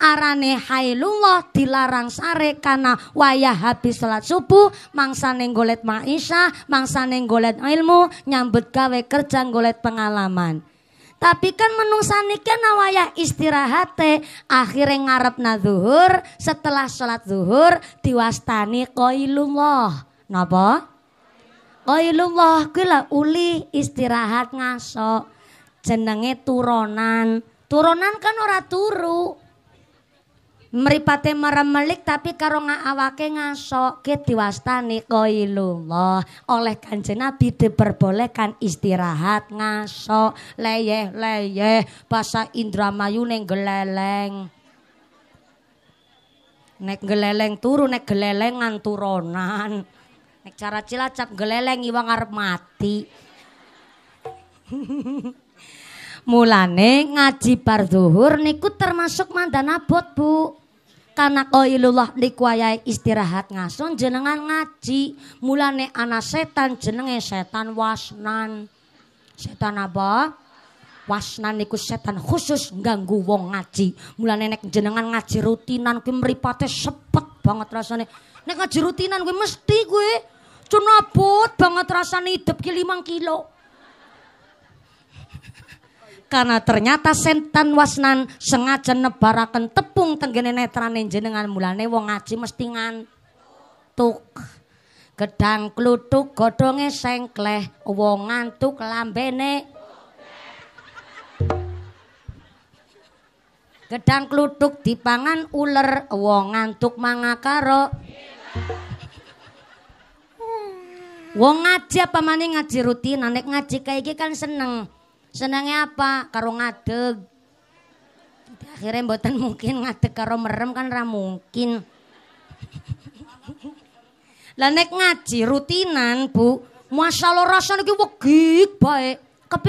arane hailullah dilarang sare karena wayah habis sholat subuh mangsa nenggolet maisha mangsa nenggolet ilmu nyambut gawe kerja golet pengalaman tapi kan menungsani kan wayah eh akhirnya ngarep na zuhur setelah sholat zuhur diwastani koilullah napa koilullah gila uli istirahat ngaso jenenge turunan turunan kan ora turu mripate meremelik tapi karo awake ngasoke diwastani qailullah oleh kanjeng Nabi diperbolehkan istirahat ngasok leyeh-leyeh bahasa Indramayu ning geleleng nek geleleng turu nek gelelengan turonan nek cara Cilacap geleleng iwang armati mati Mulane ngaji bar zuhur niku termasuk mandan abot, Bu karena qailullah niku istirahat ngason jenengan ngaji. Mulane ana setan jenenge setan wasnan. Setan apa? wasnan niku setan khusus ganggu wong ngaji. Mulane nek jenengan ngaji rutinan kuwi mripate sepet banget rasane. Nek ngaji rutinan kuwi mesti kuwi cenabut banget rasane hidup ki 5 kilo karena ternyata sentan wasnan sengaja nebarakan tepung tenggene netrane jenengan mulane wong ngaji mesti ngantuk. Gedang kluthuk godhonge sengkleh, wong ngantuk lambene Gedang kluthuk dipangan uler, wong ngantuk mangakaro. Wong ngaji apa maning ngaji rutin, nek ngaji kayak gini kan seneng senangnya apa? Karo ngadeg. Akhirnya mboten mungkin ngadeg karo merem kan ra mungkin. Lah nek ngaji rutinan, Bu, Masya Allah rasanya ki wegik baik.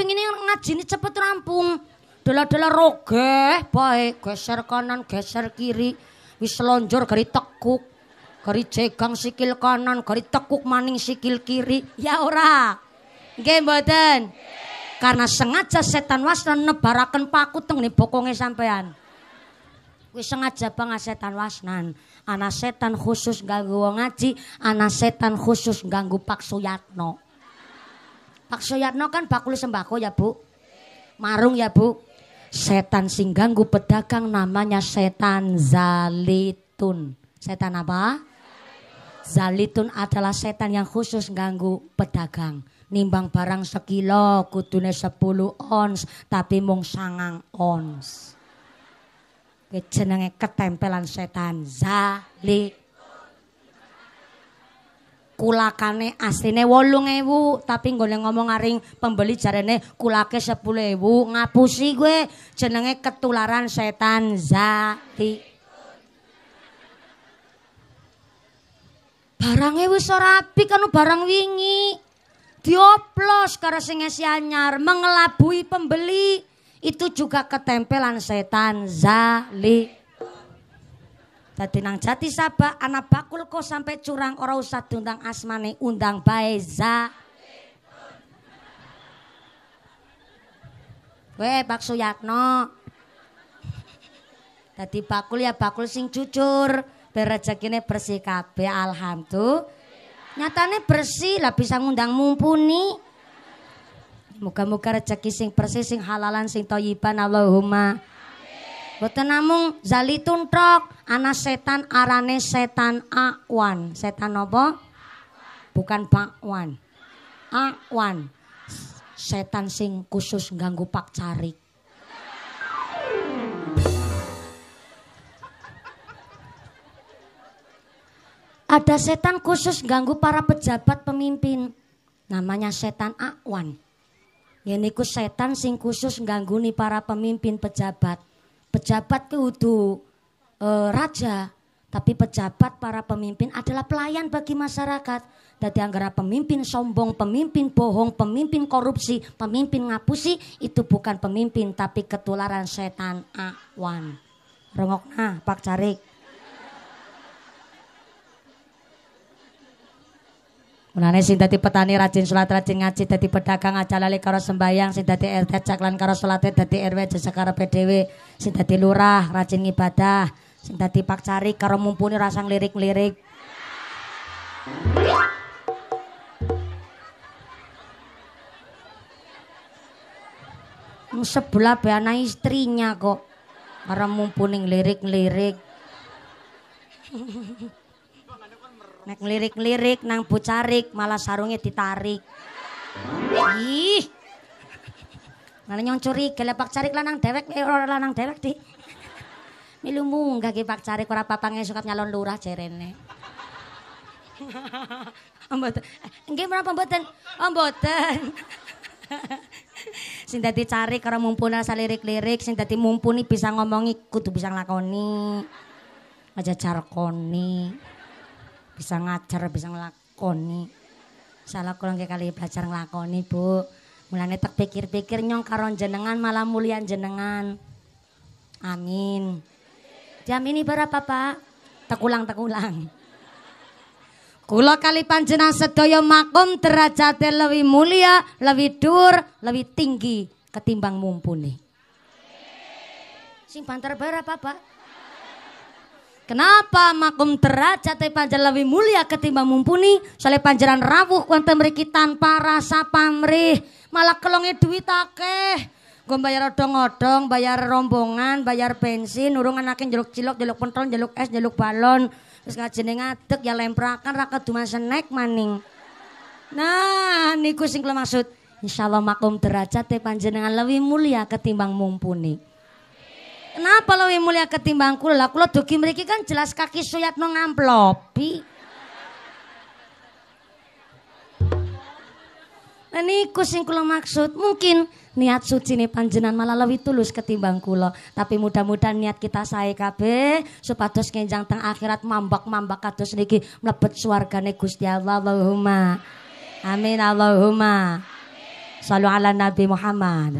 ini ngaji ini cepet rampung. Dela-dela rogeh baik. Geser kanan, geser kiri. Wis lonjor gari tekuk. Gari jegang sikil kanan, gari tekuk maning sikil kiri. Ya ora? game mboten? Yeah. Karena sengaja setan wasna nebarakan paku teng bokonge sampean. Wis sengaja banget setan wasnan. Ana setan khusus ganggu wong ngaji, ana setan khusus ganggu Pak Suyatno. Pak Suyatno kan bakul sembako ya, Bu. Marung ya, Bu. Setan sing ganggu pedagang namanya setan zalitun. Setan apa? Zalitun adalah setan yang khusus ganggu pedagang nimbang barang sekilo kudune 10 ons tapi mung sangang ons. Ke jenenge ketempelan setan zali. kulakane asline 8000 tapi nggone ngomong aring pembeli jarene kulake 10000 ngapusi gue jenenge ketularan setan zati Barange wis sorapi kanu barang wingi dioplos karo sing anyar, mengelabui pembeli. Itu juga ketempelan setan zali Tadi nang jati sabah anak bakul kok sampai curang orang usah diundang asmane undang bae za. Weh Pak Suyatno. Tadi bakul ya bakul sing jujur, ini bersih kabeh alhamdulillah. Nyatane bersih lah bisa ngundang mumpuni. muka-muka rezeki sing bersih sing halalan sing toyiban Allahumma. Boten namung zalitun trok, ana setan arane setan akwan. Setan apa? Bukan pakwan. Akwan. Setan sing khusus ganggu pak carik. Ada setan khusus ganggu para pejabat pemimpin. Namanya setan akwan. Ini ku setan sing khusus ganggu nih para pemimpin pejabat. Pejabat kudu e, raja, tapi pejabat para pemimpin adalah pelayan bagi masyarakat. Jadi anggara pemimpin sombong, pemimpin bohong, pemimpin korupsi, pemimpin ngapusi itu bukan pemimpin tapi ketularan setan awan. nah, Pak Carik. Mulane sing dadi petani rajin salat rajin ngaji dadi pedagang ajalale karo sembayang sing dadi RT caklan karo salate dadi RW jasa karo PDW sing dadi lurah rajin ibadah sing dadi cari karo mumpuni rasang lirik-lirik sebelah beana istrinya kok karo mumpuni lirik-lirik Nek ngelirik-ngelirik nang bucarik malah sarungnya ditarik. Ih. Malah nyong curiga pak carik lanang dewek eh ora lanang dewek di. Milu munggah ki pak carik ora papange suka nyalon lurah jerene. Mboten. Nggih menapa mboten? Oh mboten. sing dadi cari karo mumpuni rasa lirik-lirik, sing dadi mumpuni bisa ngomongi kudu bisa nglakoni. Aja jarkoni bisa ngajar, bisa ngelakoni. Salah kurang nggih kali belajar ngelakoni, Bu. mulanya terpikir pikir nyong karon jenengan malam mulian jenengan. Amin. ini berapa, Pak? Tekulang tekulang. Kula kali panjenengan sedaya makom derajate lebih mulia, lebih dur, lebih tinggi ketimbang mumpuni. Sing banter berapa, Pak? Kenapa makum derajat panjang lebih mulia ketimbang mumpuni? Soalnya panjaran rawuh kuantum mriki tanpa rasa pamrih, malah kelongi duit akeh. Gue bayar odong-odong, bayar rombongan, bayar bensin, urung anakin jeluk cilok, jeluk pentol, jeluk es, jeluk balon. Terus ngajene ngadeg ya lemprakan raka keduman senek maning. Nah, niku sing maksud. Allah makum derajat panjenengan lebih mulia ketimbang mumpuni. Kenapa lo yang mulia ketimbang kulo lah? Kulo dugi mereka kan jelas kaki no ngamplopi. Nah niku yang kulo maksud mungkin niat suci nih panjenan malah lebih tulus ketimbang kulo. Tapi mudah-mudahan niat kita saya kabeh supados kenjang teng akhirat mambak-mambak kados niki mlebet swargane Gusti Allah Allahumma. Amin Allahumma. Amin. Salu ala Nabi Muhammad.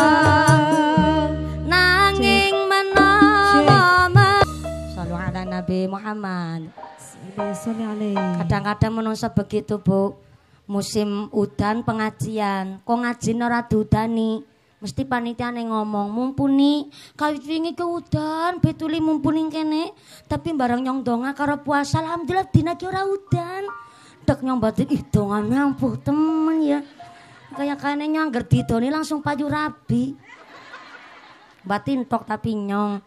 Muhammad. Kadang-kadang menungso begitu, Bu. Musim udan pengajian, kok ngaji ora dudani. Mesti panitia nih ngomong, mumpuni kawit ingin ke udan, betuli mumpuni kene, tapi barang nyong donga karo puasa alhamdulillah dina kira ora udan. Dek nyong batik itu dongane temen ya. Kayak kene nyangger nih langsung paju rapi. Batin tok tapi nyong.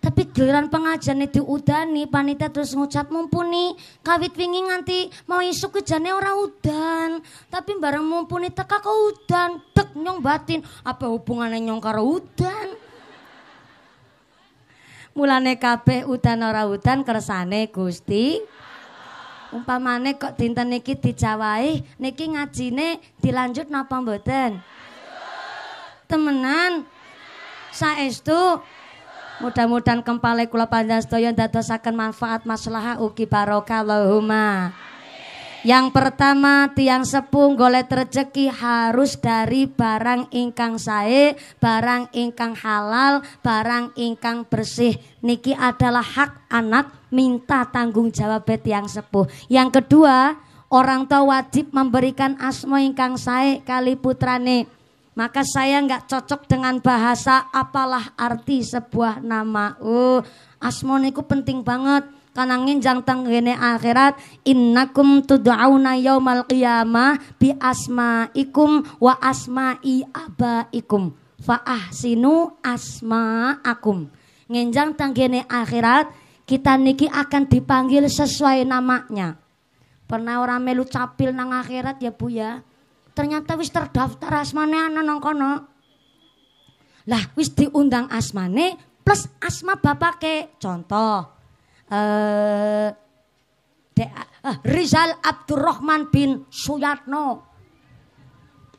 Tapi giliran pengajian diudani, panitia terus ngucap mumpuni kawit wingi nganti mau isuk kejane orang udan. Tapi bareng mumpuni teka ke udan, tek nyong batin, apa hubungannya nyong karo udan? Mulane kabeh udan ora udan kersane Gusti umpamane kok dinten niki dijawahi niki ngajine dilanjut napa mboten? Temenan? Saestu? Mudah-mudahan kempale kula panjenengan dadosaken manfaat maslahah ugi barokah Allahumma. Yang pertama tiang sepung golek rezeki harus dari barang ingkang sae, barang ingkang halal, barang ingkang bersih. Niki adalah hak anak minta tanggung jawab tiang sepuh. Yang kedua, orang tua wajib memberikan asma ingkang sae kali putrane. Maka saya nggak cocok dengan bahasa apalah arti sebuah nama. Uh, oh, asmoniku penting banget. Kanangin jang tenggene akhirat innakum tud'auna yaumal qiyamah bi asmaikum wa asma'i abaikum fa ahsinu asma'akum. Ngenjang tenggene akhirat kita niki akan dipanggil sesuai namanya. Pernah orang melu capil nang akhirat ya Bu ya ternyata wis terdaftar asmane ana nang kono. Lah wis diundang asmane plus asma bapake. Contoh eh uh, Rizal Abdurrahman bin Suyatno.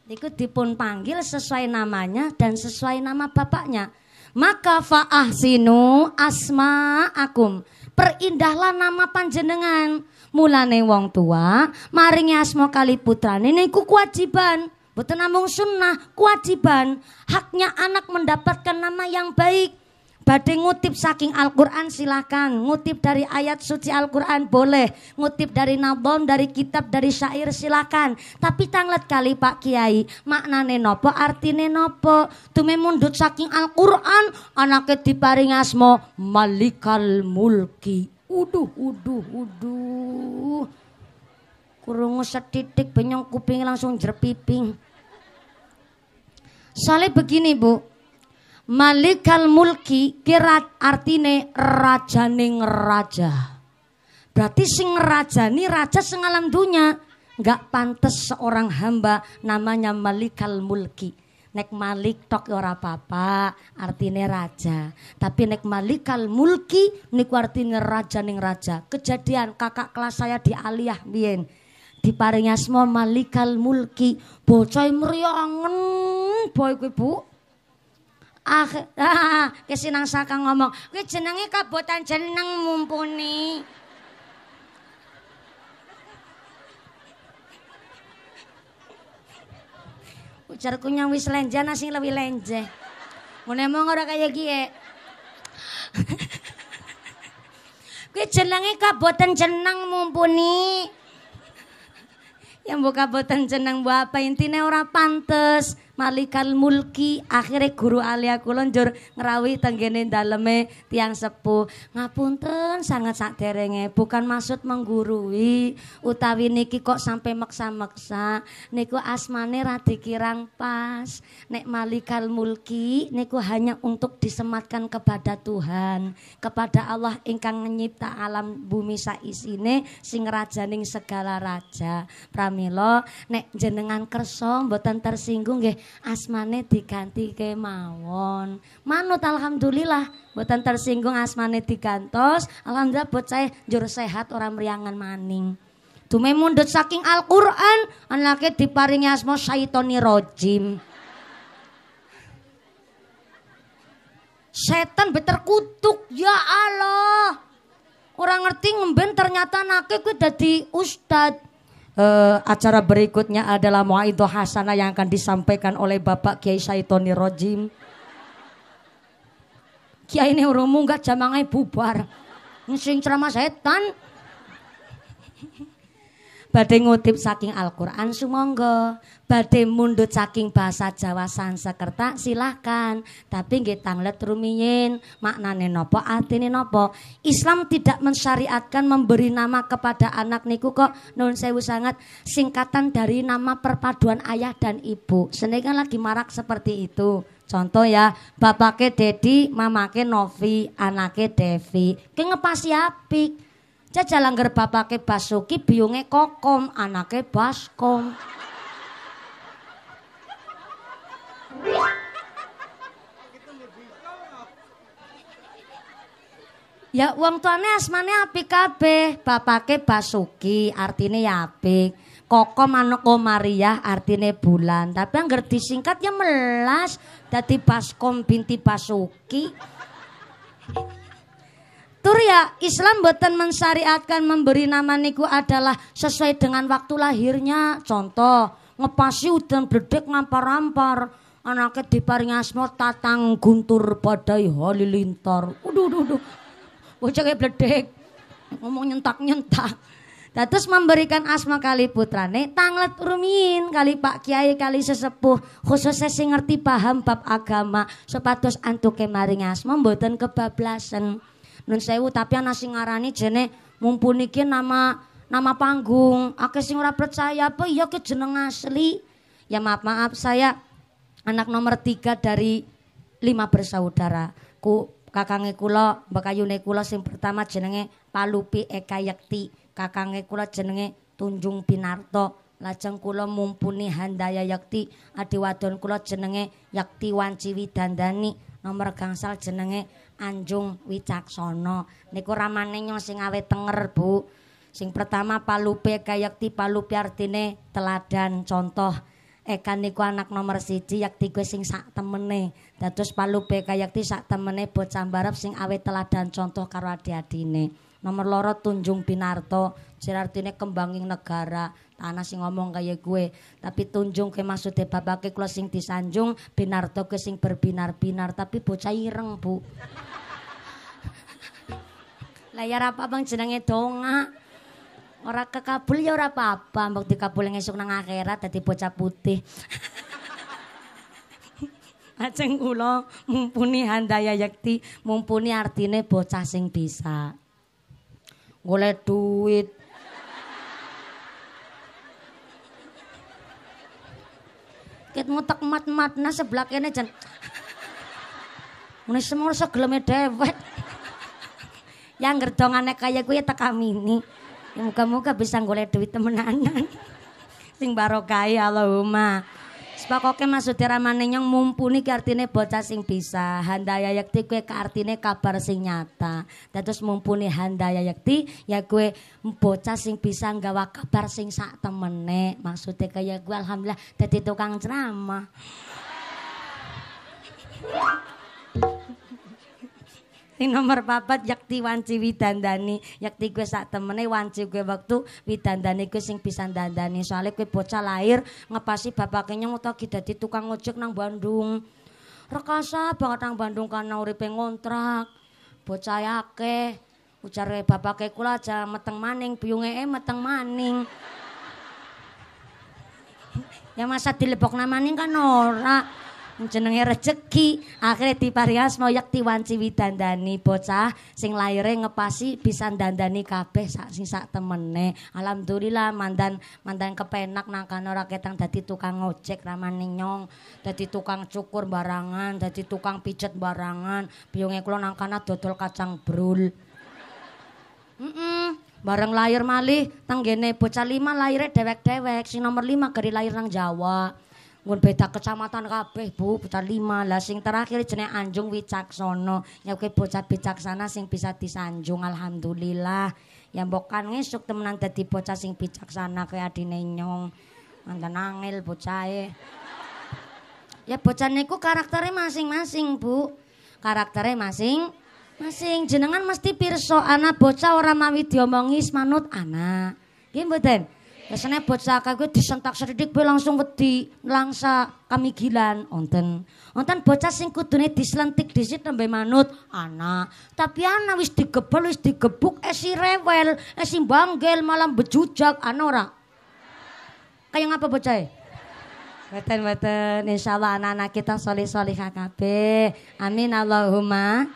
Itu dipun panggil sesuai namanya dan sesuai nama bapaknya. Maka fa'ahsinu asma akum. Perindahlah nama panjenengan Mulane wong tua maringi asma kali putrane niku kewajiban. Betul namung sunnah, kewajiban haknya anak mendapatkan nama yang baik. Badai ngutip saking Al-Quran silahkan Ngutip dari ayat suci Al-Quran boleh Ngutip dari nabon, dari kitab, dari syair silahkan Tapi tanglet kali Pak Kiai Maknane nopo, artine nopo Tume mundut saking Al-Quran Anaknya diparing asmo Malikal mulki Uduh, uduh, uduh. Kurungu setitik penyong kuping langsung jerpiping. Soalnya begini bu, Malikal mulki kirat artine rajane raja. Berarti sing ini raja sing alam dunya. pantas seorang hamba namanya malikal mulki. Nek malik tok ya ora apa-apa, artine raja. Tapi nek malikal mulki niku artine raja ning raja. Kejadian kakak kelas saya di Aliyah biyen diparingi asma malikal mulki, bocah mriyangen boy kuwi Bu. Ah, ah kesinang saka ngomong, kuwi jenenge kabotan jeneng mumpuni. jarku yang wis lenje nasi lebih lenje. Ngene mong ora kaya gue. Kuwi jenenge kaboten jeneng mumpuni. Yang buka boten jeneng mbok apa intine orang pantes malikal mulki akhirnya guru alia kulonjur njur ngerawi tenggene daleme tiang sepuh ngapunten sangat saderenge bukan maksud menggurui utawi niki kok sampai maksa-maksa niku asmane rati kirang pas nek malikal mulki niku hanya untuk disematkan kepada Tuhan kepada Allah ingkang nyipta alam bumi saisine sing rajaning segala raja pramilo nek jenengan kersa mboten tersinggung nggih asmane diganti kemawon. Manut alhamdulillah boten tersinggung asmane digantos. Alhamdulillah buat saya jur sehat orang meriangan maning. Dume mundut saking Alquran, anaknya anake diparingi asma syaitoni rojim. Setan beter kutuk ya Allah. Orang ngerti ngemben ternyata nake kuwi dadi ustadz. Uh, acara berikutnya adalah Mu'aidoh Hasanah yang akan disampaikan oleh Bapak Kiai Saitoni Rojim. Kiai ini urungmu enggak jamangai bubar. Ngesing ceramah setan badhe ngutip saking Al-Qur'an sumangga, badhe mundut saking bahasa Jawa Sansekerta silahkan, tapi nggih tanglet rumiyin, maknane arti artine nopo? Islam tidak mensyariatkan memberi nama kepada anak niku kok nun sewu sangat singkatan dari nama perpaduan ayah dan ibu. Seneng lagi marak seperti itu. Contoh ya, bapake Dedi, mamake Novi, anaknya Devi. Kenapa siapik? langgar bapak ke Basuki biungnya Kokom, anake Baskom. Ya uang tuannya asmane apik kabeh, ke Basuki artinya ya apik. Koko manuk Komariah artine bulan, tapi yang disingkat ya melas dadi Baskom binti Basuki. Tur ya Islam buatan mensyariatkan memberi nama niku adalah sesuai dengan waktu lahirnya. Contoh ngepasi udan berdek ngampar-ampar anaknya diparingi asmo tatang guntur padai halilintar. Uduh, uduh, uduh. Bocah kayak berdek Ngomong nyentak-nyentak. Datus nah, memberikan asma kali putrane tanglet rumin kali Pak Kiai kali sesepuh khususnya sing ngerti paham bab agama sepatus antuk maring asma buatan kebablasan nun sewu tapi ana sing ngarani jene mumpuni iki nama nama panggung. Akeh sing ora percaya apa iya ke jeneng asli. Ya maaf maaf saya anak nomor tiga dari lima bersaudara. Ku kakange kula, mbakayune kula sing pertama jenenge Palupi Eka Yakti. Kakange kula jenenge Tunjung Pinarto. Lajeng kula mumpuni Handaya Yakti, adhi wadon kula jenenge Yakti Wanci Dandani nomor gangsal jenenge Anjung Wicaksono, Niku ramane nyong sing awet tenger, Bu. Sing pertama palupe kayakti palupe artine teladan contoh. Eka niku anak nomor siji yak gue sing sak temene. Dados palupe kayakti sak temene bocah barep sing awet teladan contoh karo adi-adine. Nomor loro Tunjung Pinarto, jare artine negara, tanah sing ngomong kaya gue. Tapi Tunjung ke maksude babake kula sing disanjung, Pinarto ke sing berbinar-binar, tapi bocah ireng, Bu. Layar apa bang jenenge donga. Ora kekabul ya orang apa-apa, mbok dikabul ngesuk nang akhirat dadi bocah putih. aceng kula mumpuni handaya yakti, mumpuni artine bocah sing bisa. Golek duit. Ket ngutek mat-matna sebelah kene jan. semua semono segeleme dhewek yang gue kaya kuwi ya tekamini. Ya, muka-muka bisa golek duit temenanan. Sing barokah ya Allahumma. Sepakoke maksud ramane yang mumpuni ki artine bocah sing bisa. Handaya yakti gue ke artine kabar sing nyata. Terus mumpuni handaya yakti ya gue bocah sing bisa nggawa kabar sing sak temene. Maksudnya kayak gue alhamdulillah jadi tukang ceramah. ini nomor papat yakti wanci widandani. Yakti gue saat temennya wanci gue waktu widandani gue sing bisa dandani. Soalnya gue bocah lahir ngepasi bapaknya utagi di tukang ojek nang Bandung. Rekasa banget nang Bandung karena uripe ngontrak. Bocah yake ucar bapake kula aja meteng maning, biyunge e meteng maning. ya masa nang maning kan norak jenenge rezeki akhirnya mau yakti wanci widandani bocah sing laireng ngepasi bisa dandani kabeh sak sing sak temene alhamdulillah mandan mandan kepenak nangkan ora ketang dadi tukang ojek ramane nyong dadi tukang cukur barangan dadi tukang pijet barangan biyonge kula nangkana dodol kacang brul mm -mm. bareng lahir malih tenggene bocah lima lahirnya dewek-dewek si nomor lima gari lahir nang Jawa nggon beda kecamatan kabeh Bu, bocah lima. Lah sing terakhir jenenge Anjung Wicaksono. Nyakuke bocah bijaksana sing bisa disanjung alhamdulillah. Ya mbok kan ngesuk temenan dadi bocah sing bijaksana kaya adine nyong. Mantan angel bocahe. Ya bocah niku karaktere masing-masing, Bu. Karaktere masing masing jenengan mesti pirsa anak bocah orang mawi diomongi manut anak. Nggih mboten? Biasanya bocah saka gue disentak sedikit gue langsung wedi langsa kami gilan onten. Onten bocah sing kudune dislentik disit nembe manut anak. Tapi anak wis digebel wis digebuk esi eh rewel, esi eh banggel malam bejujak anora. ora. Kayak ngapa bocah? Weten insya Allah anak-anak kita solih solih kkp, Amin Allahumma.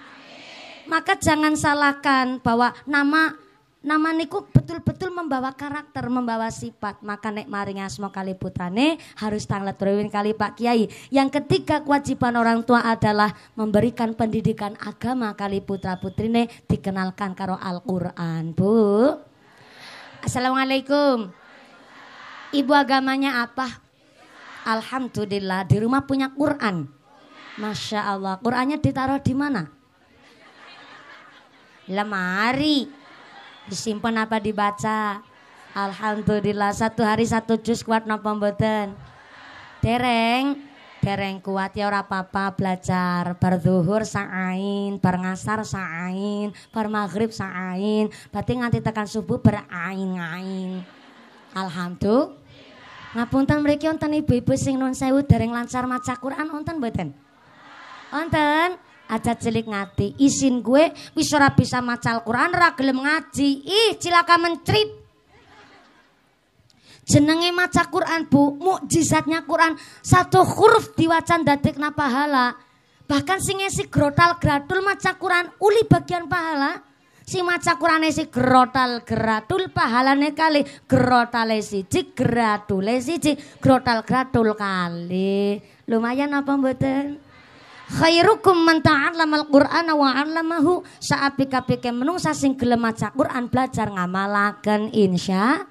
Maka jangan salahkan bahwa nama nama niku betul-betul membawa karakter, membawa sifat. Maka nek maring asma kali putrane harus tanglet rewin kali Pak Kiai. Yang ketiga kewajiban orang tua adalah memberikan pendidikan agama kali putra putrine dikenalkan karo Al-Qur'an, Bu. Assalamualaikum. Ibu agamanya apa? Alhamdulillah di rumah punya Quran. Masya Allah, Qurannya ditaruh di mana? Lemari. Disimpan apa dibaca? Alhamdulillah satu hari satu jus kuat napa mboten? Dereng, dereng kuat ya ora apa-apa belajar. Berduhur saain, perngasar saain, bermaghrib saain. Berarti nganti tekan subuh berain-ain. Alhamdulillah. Ngapunten mriki wonten ibu-ibu sing nun sewu dereng lancar maca Quran wonten mboten? Wonten? aja cilik ngati. Isin gue wis ora bisa maca Al-Qur'an, ora gelem ngaji. Ih, cilaka mencrit. Jenenge maca Quran, Bu. Mukjizatnya Quran. Satu huruf diwacan na pahala. Bahkan sing si grotal gratul maca Quran uli bagian pahala. Si maca Qur'an si grotal gratul pahalane kali krotal siji si siji grotal gratul kali. Lumayan apa mboten? khairukum man ta'allamal qur'ana wa 'allamahu saapik-apike menungsa sing gelem maca Quran belajar ngamalaken insya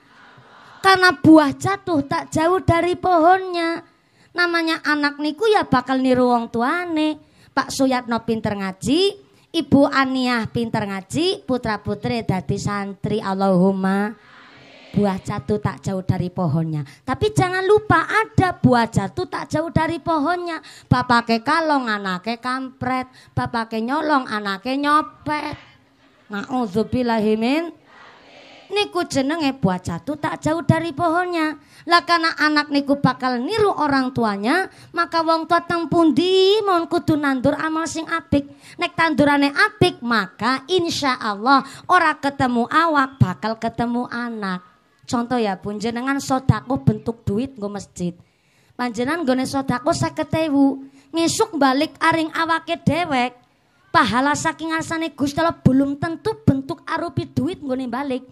karena buah jatuh tak jauh dari pohonnya namanya anak niku ya bakal niru wong tuane Pak Suyatno pinter ngaji Ibu Aniah pinter ngaji putra putri dadi santri Allahumma buah jatuh tak jauh dari pohonnya. Tapi jangan lupa ada buah jatuh tak jauh dari pohonnya. ke kalong anaknya kampret, ke nyolong ke nyopet. himin. Niku jenenge buah jatuh tak jauh dari pohonnya. Lah karena anak niku bakal niru orang tuanya, maka wong tua teng pundi mohon kudu nandur amal sing apik. Nek tandurane apik, maka insya Allah ora ketemu awak bakal ketemu anak. Contoh ya pun jenengan sodako bentuk duit nggo masjid. Panjenengan nggone sodako saketewu Ngesuk balik aring awake dewek. Pahala saking arsane Gusti Allah belum tentu bentuk arupi duit nggone balik.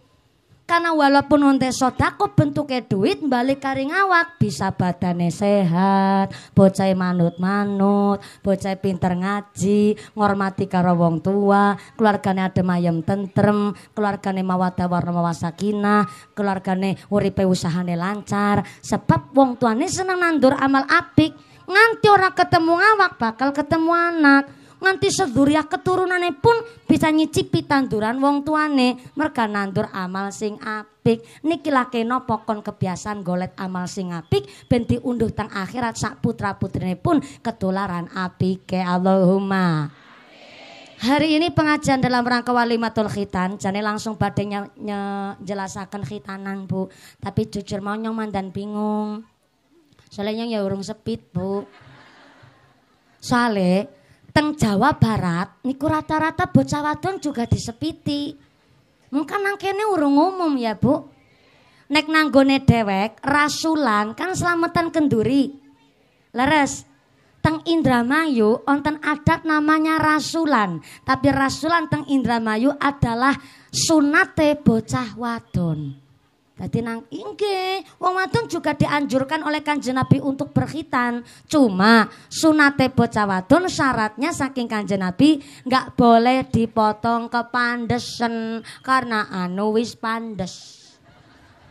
Karena walaupun onte sodako bentuknya duit balik karing awak bisa badannya sehat, bocah manut-manut, bocah pinter ngaji, ngormati karo wong tua, keluargane adem ayem tentrem, keluargane mawadah warna mawasakinah, keluargane uripe usahane lancar, sebab wong tuane seneng nandur amal apik, nganti orang ketemu awak bakal ketemu anak nganti seduriah keturunannya pun bisa nyicipi tanduran wong tuane mereka nandur amal sing apik niki laki napa kon kebiasaan golet amal sing apik benti unduh tang akhirat sak putra putrine pun ketularan ke Allahumma Hari ini pengajian dalam rangka walimatul khitan, jani langsung badhe menjelaskan khitanan, Bu. Tapi jujur mau nyong mandan bingung. Soalnya yang ya urung sepit, Bu. Soalnya teng Jawa Barat niku rata-rata bocah wadon juga disepiti. Mungkin nang urung umum ya, Bu. Nek nanggone dewek rasulan kan selamatan kenduri. Leres. Teng Indramayu onten adat namanya rasulan, tapi rasulan teng Indramayu adalah sunate bocah wadon. Tadi nang ingge, wong wadon juga dianjurkan oleh kanjeng Nabi untuk berkhitan. Cuma sunate bocah wadon syaratnya saking kanjeng Nabi nggak boleh dipotong kepandesen karena anu wis pandes.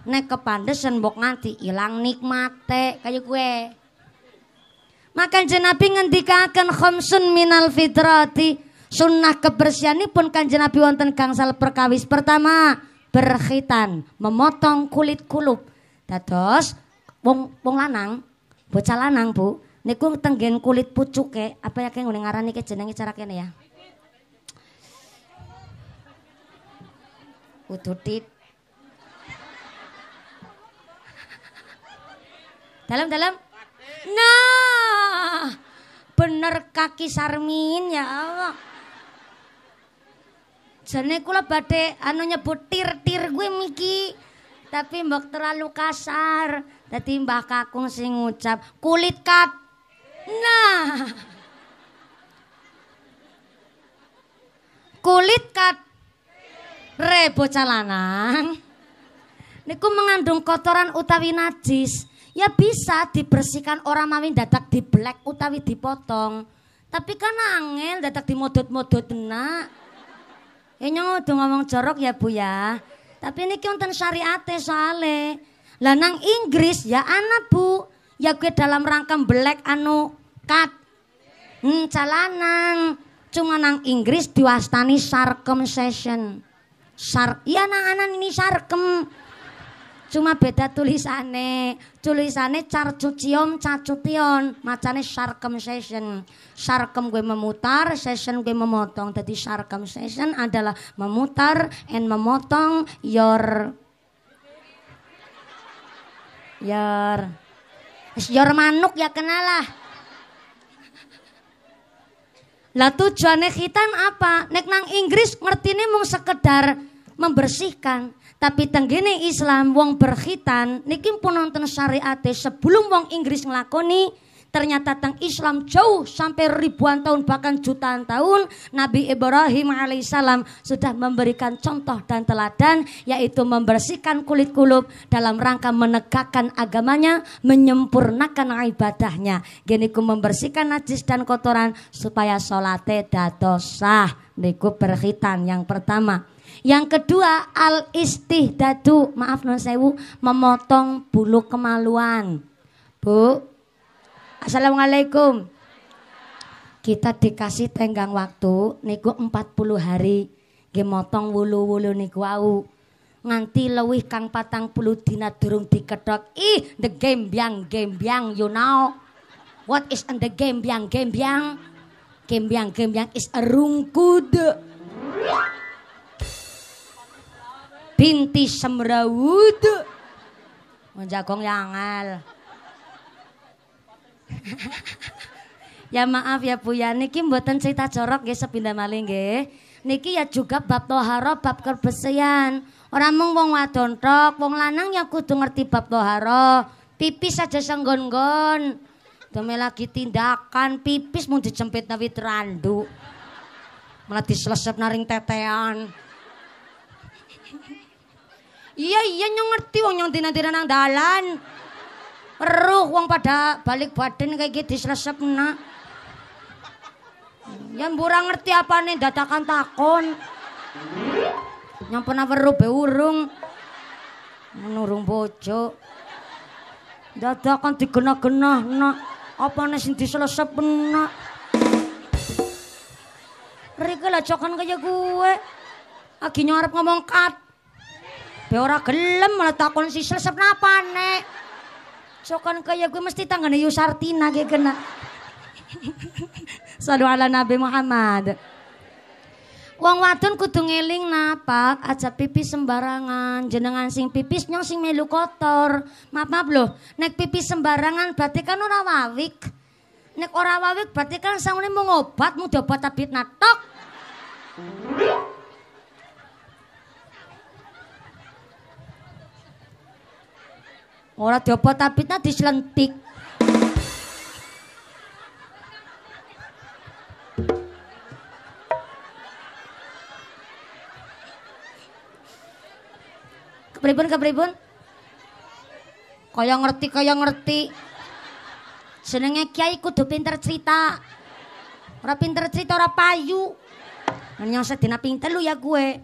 Nek kepandesen mbok nganti ilang nikmate kaya kue. Maka jenabi ngendikaken khomsun minal fitrati. Sunnah kebersihan ini pun kanjeng Nabi wonten gangsal perkawis pertama berkhitan, memotong kulit kulup. Dados wong wong lanang, bocah lanang, Bu, niku tenggen kulit pucuke, apa ya kene ngene ngarani ke jenenge cara kene ya. Ututit. Dalam-dalam. Nah, bener kaki Sarmin ya Allah. Jane kula badhe anu nyebut tir-tir kuwi miki. Tapi mbok terlalu kasar. Dadi Mbah Kakung sing ngucap kulit kat. Nah. Kulit kat re bocah lanang. Niku mengandung kotoran utawi najis. Ya bisa dibersihkan orang mawin dadak black utawi dipotong. Tapi kan angel dadak dimodot-modot enak ini ya nyong udah ngomong jorok ya Bu ya. Tapi ini konten syariate soale. Lah nang Inggris ya anak Bu. Ya gue dalam rangka belek anu kat. Hmm, calanang. Cuma nang Inggris diwastani session, Sar, iya nang anan ini sarkem. Cuma beda tulisane. Tulisane carcucium cacution, macane session, sharkem gue memutar, session gue memotong. Jadi session adalah memutar and memotong your your your manuk ya kenalah. Lah tujuannya khitan apa? Nek nang Inggris ngerti ini mau sekedar membersihkan. Tapi tenggene Islam wong berkhitan niki pun nonton syariat e, sebelum wong Inggris ngelakoni ternyata tentang Islam jauh sampai ribuan tahun bahkan jutaan tahun Nabi Ibrahim alaihissalam sudah memberikan contoh dan teladan yaitu membersihkan kulit kulub dalam rangka menegakkan agamanya menyempurnakan ibadahnya geniku membersihkan najis dan kotoran supaya sholatnya dados sah niku berkhitan yang pertama yang kedua al istihdadu, maaf non sewu, memotong bulu kemaluan. Bu, Assalamualaikum. Kita dikasih tenggang waktu niku 40 hari. Nggih motong wulu-wulu niku wau. Nganti lewih kang patang puluh dina durung diketok. Ih, the game biang, game biang, you know. What is in the game biang, game biang? Game biang, game biang is a rungkud binti semrawut. menjagong yang yangal. ya maaf ya Bu ya, niki buatan cerita corok ya sepindah maling ya Niki ya juga bab toharo bab kebersihan. Orang mung wong wadon tok, wong lanang ya kudu ngerti bab toharo Pipis aja senggon-gon. Demi lagi tindakan pipis mau dicempit nawi terandu. Malah diselesep naring tetean. Iya iya nyong ngerti wong nyong dina-dina nang dalan. Ruh wong pada balik badan kayak gitu selesep na. Yang burang ngerti apa nih datakan takon. Yang pernah weruh beurung, urung. Menurung bojo. Dadakan digenah-genah nak. Apa nih sinti selesep na. Rika lah cokan kayak gue. akhirnya harap ngomong kat. Be ora gelem malah takon si napa nek. Sokan kaya gue mesti tanggane Yusartina ge kena. Salu ala Nabi Muhammad. Wong wadon kudu ngeling napak, aja pipis sembarangan. Jenengan sing pipis nyong sing melu kotor. Maaf maaf loh, nek pipis sembarangan berarti kan ora wawik. Nek ora wawik berarti kan sangune mau ngobat, mau diobat tabit natok. Ora diobot tabitna diselentik. kepribun. kepribun? Kaya ngerti kaya ngerti. Jenenge kiai kudu pinter cerita. Ora pinter cerita ora payu. Menyang sedina pinter lu ya gue.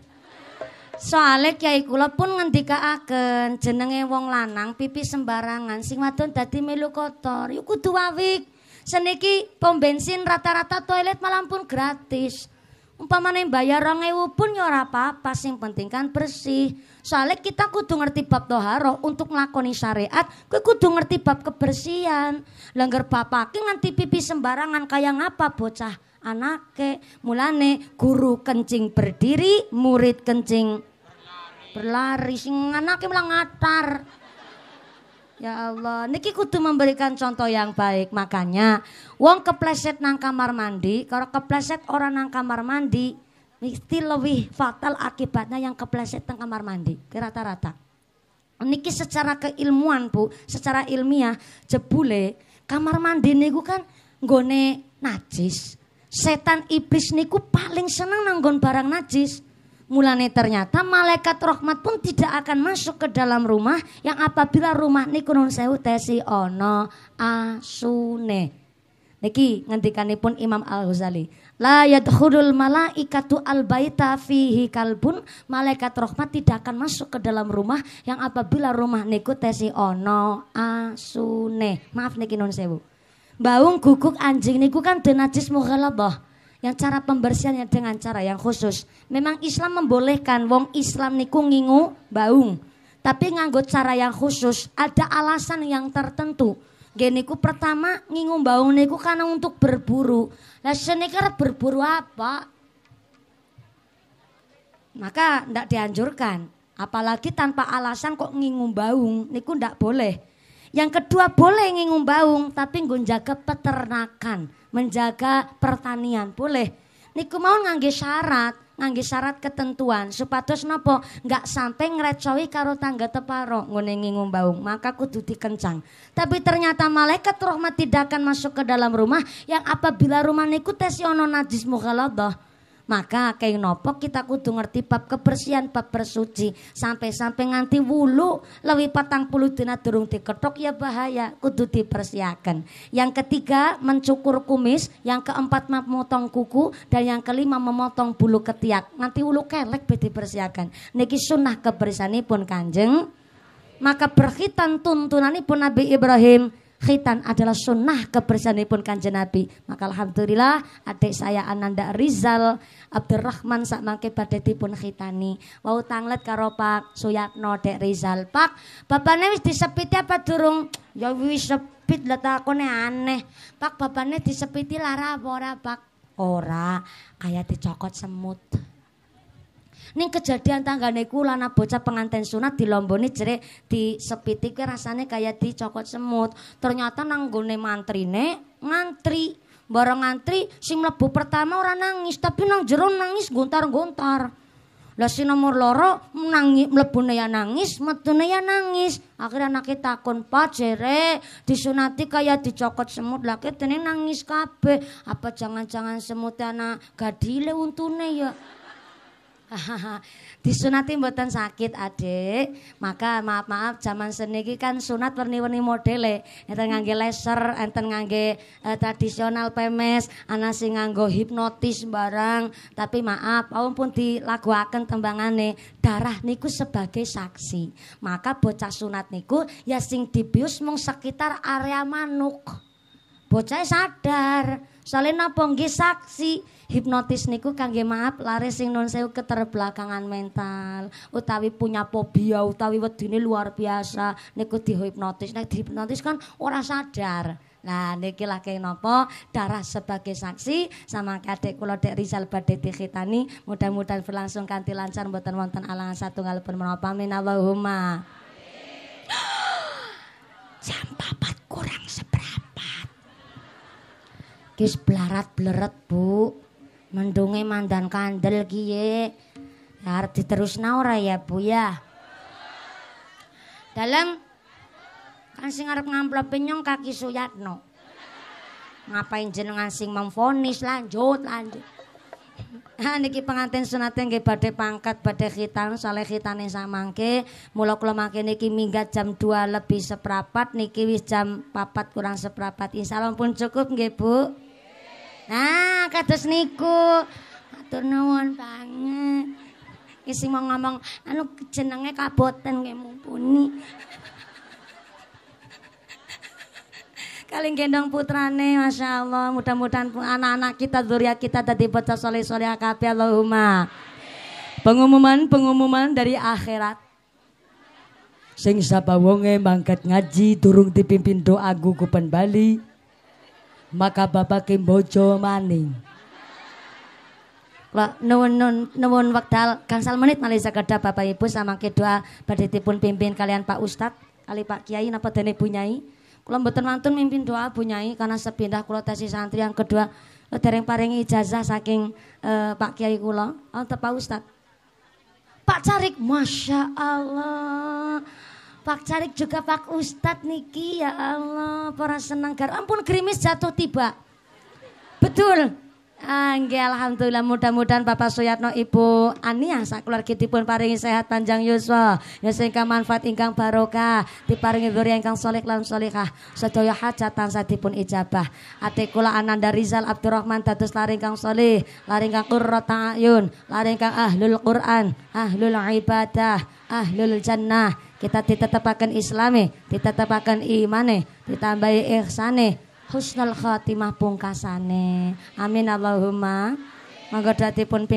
Soale kiai kula pun ngendikaaken jenenge wong lanang pipi sembarangan sing wadon dadi melu kotor. yuk kudu wawik. Seniki pom bensin rata-rata toilet malam pun gratis. Umpamane bayar ewu pun ya ora apa-apa, sing penting kan bersih. Soale kita kudu ngerti bab toharo untuk nglakoni syariat, kowe kudu ngerti bab kebersihan. Langgar bapake nganti pipi sembarangan kaya ngapa bocah anake. Mulane guru kencing berdiri, murid kencing berlari sing anake malah ngatar. Ya Allah, niki kudu memberikan contoh yang baik. Makanya wong kepleset nang kamar mandi, kalau kepleset orang nang kamar mandi, mesti lebih fatal akibatnya yang kepleset nang kamar mandi. Rata-rata. Niki secara keilmuan, Bu, secara ilmiah jebule kamar mandi niku kan nggone najis. Setan iblis niku paling seneng nanggon barang najis. Mulane ternyata malaikat rahmat pun tidak akan masuk ke dalam rumah yang apabila rumah niku nun sewu tesi ono asune. Niki pun Imam Al-Ghazali. La yadkhulul malaikatu al-baita fihi kalbun. Malaikat rahmat tidak akan masuk ke dalam rumah yang apabila rumah niku tesi ono asune. Maaf niki nun sewu. Baung guguk anjing niku kan denajis mughalabah yang cara pembersihannya dengan cara yang khusus. Memang Islam membolehkan wong Islam niku ngingu baung. Tapi nganggo cara yang khusus, ada alasan yang tertentu. Geniku pertama ngingu baung niku karena untuk berburu. Lah senikar berburu apa? Maka ndak dianjurkan. Apalagi tanpa alasan kok ngingu baung niku ndak boleh. Yang kedua boleh ngingung baung tapi nggo peternakan, menjaga pertanian boleh. Niku mau ngangge syarat, ngangge syarat ketentuan supados nopo nggak sampai ngrecowi karo tangga teparo ngone ngingung baung, maka kudu kencang. Tapi ternyata malaikat rahmat tidak akan masuk ke dalam rumah yang apabila rumah niku tesiono najis mughalabah maka kayak nopo kita kudu ngerti bab kebersihan, bab bersuci. Sampai-sampai nganti wulu, lewi patang puluh dina durung diketok ya bahaya, kudu dipersiakan. Yang ketiga mencukur kumis, yang keempat memotong kuku, dan yang kelima memotong bulu ketiak. Nganti wulu kelek be dipersiakan. Niki sunnah pun kanjeng. Maka berkhitan pun Nabi Ibrahim khitan adalah sunnah pun kanjeng Nabi. Maka alhamdulillah adik saya Ananda Rizal Abdurrahman sak mangke badhe dipun khitani. Wau tanglet karo Pak Suyatno Dek Rizal. Pak, bapaknya wis disepiti apa durung? Ya wis sepit lah takone aneh. Pak bapaknya disepiti lara apa ora, Pak? Ora, kayak dicokot semut. Ning kejadian tanggane ku lana bocah pengantin sunat dilomboni jerik di sepiti ku rasane kaya dicokot semut. Ternyata nanggone ne ngantri. Bareng ngantri si mlebu pertama orang nangis tapi nang jero nangis gontar-gontar. Lah si nomor loro menangi mlebune ya nangis, metune ya nangis. Akhirnya anak kita "Pak, jerek, disunati kaya dicokot semut. Lah tenen nangis kabeh. Apa jangan-jangan semut anak gadile untune ya?" Disunati mboten sakit adik. Maka maaf-maaf zaman seni kan sunat warni werni modele. Enten ngangge laser, enten ngangge eh, tradisional pemes, anak sing nganggo hipnotis barang. Tapi maaf, awon pun dilaguaken tembangane darah niku sebagai saksi. Maka bocah sunat niku ya sing dibius mung sekitar area manuk. Bocah sadar, soalnya napa saksi. Hipnotis niku kangge maaf lari sing non sewu keterbelakangan mental utawi punya fobia utawi wedine luar biasa niku dihipnotis. Nek dihipnotis kan ora sadar. Nah niki lagi nopo darah sebagai saksi sama kadek kula dek Rizal badhe dikitani mudah-mudahan berlangsung kanti lancar buatan wonten alangan ngalupun menopo. amin Allahumma. Jam papat kurang seberapa. Kis belarat bleret, Bu mendunge mandan kandel kiye harus ya, terus naora ya Bu ya dalam kan sing arep ngamplopi nyong kaki Suyatno ngapain jenengan sing memfonis lanjut lanjut Nah, niki pengantin sunatnya nggih badhe pangkat badhe khitan saleh khitane samangke mula kula mangke niki minggat jam 2 lebih seprapat niki wis jam 4 kurang seprapat insyaallah pun cukup nggih Bu Nah, kados niku. Atur nuwun banget. Isi mau ngomong anu jenenge kaboten nggih mumpuni. Kalinggendong gendong putrane Masya Allah Mudah-mudahan anak-anak kita Zuriya kita tadi bocah soleh soleh akabi Allahumma Pengumuman pengumuman dari akhirat Sing sapa wonge mangkat ngaji turung dipimpin doa gugupan Bali maka bapak bojo maning. Wah, nuwun nuwun wekdal gangsal menit malih kerja Bapak Ibu sama kedua berarti pun pimpin kalian Pak Ustad kali Pak Kiai napa dene punyai kalau Kula mantun mimpin doa punyai karena sepindah kulo tesi santri yang kedua eh, dereng paring ijazah saking eh, Pak Kiai kula. Wonten Pak Ustad. Pak Carik, Masya Allah. Pak Carik juga Pak Ustadz niki ya Allah para senang gar Ampun gerimis jatuh tiba. Betul. Anggi ah, alhamdulillah mudah-mudahan Bapak Suyatno Ibu Ani yang Ania pun paringi sehat panjang yuswa ya sehingga manfaat ingkang barokah diparingi beri ingkang solik lan solehah sedaya hajat tansah dipun ijabah atikula Ananda Rizal Abdurrahman datus laring kang solih laring kang qurrat ayun laring kang ahlul Quran ahlul ibadah ahlul jannah kita ditetapakan islame ditetapakan imane ditambahi ihsane husnul khatimah pungkasane amin Allahumma monggo dhatipun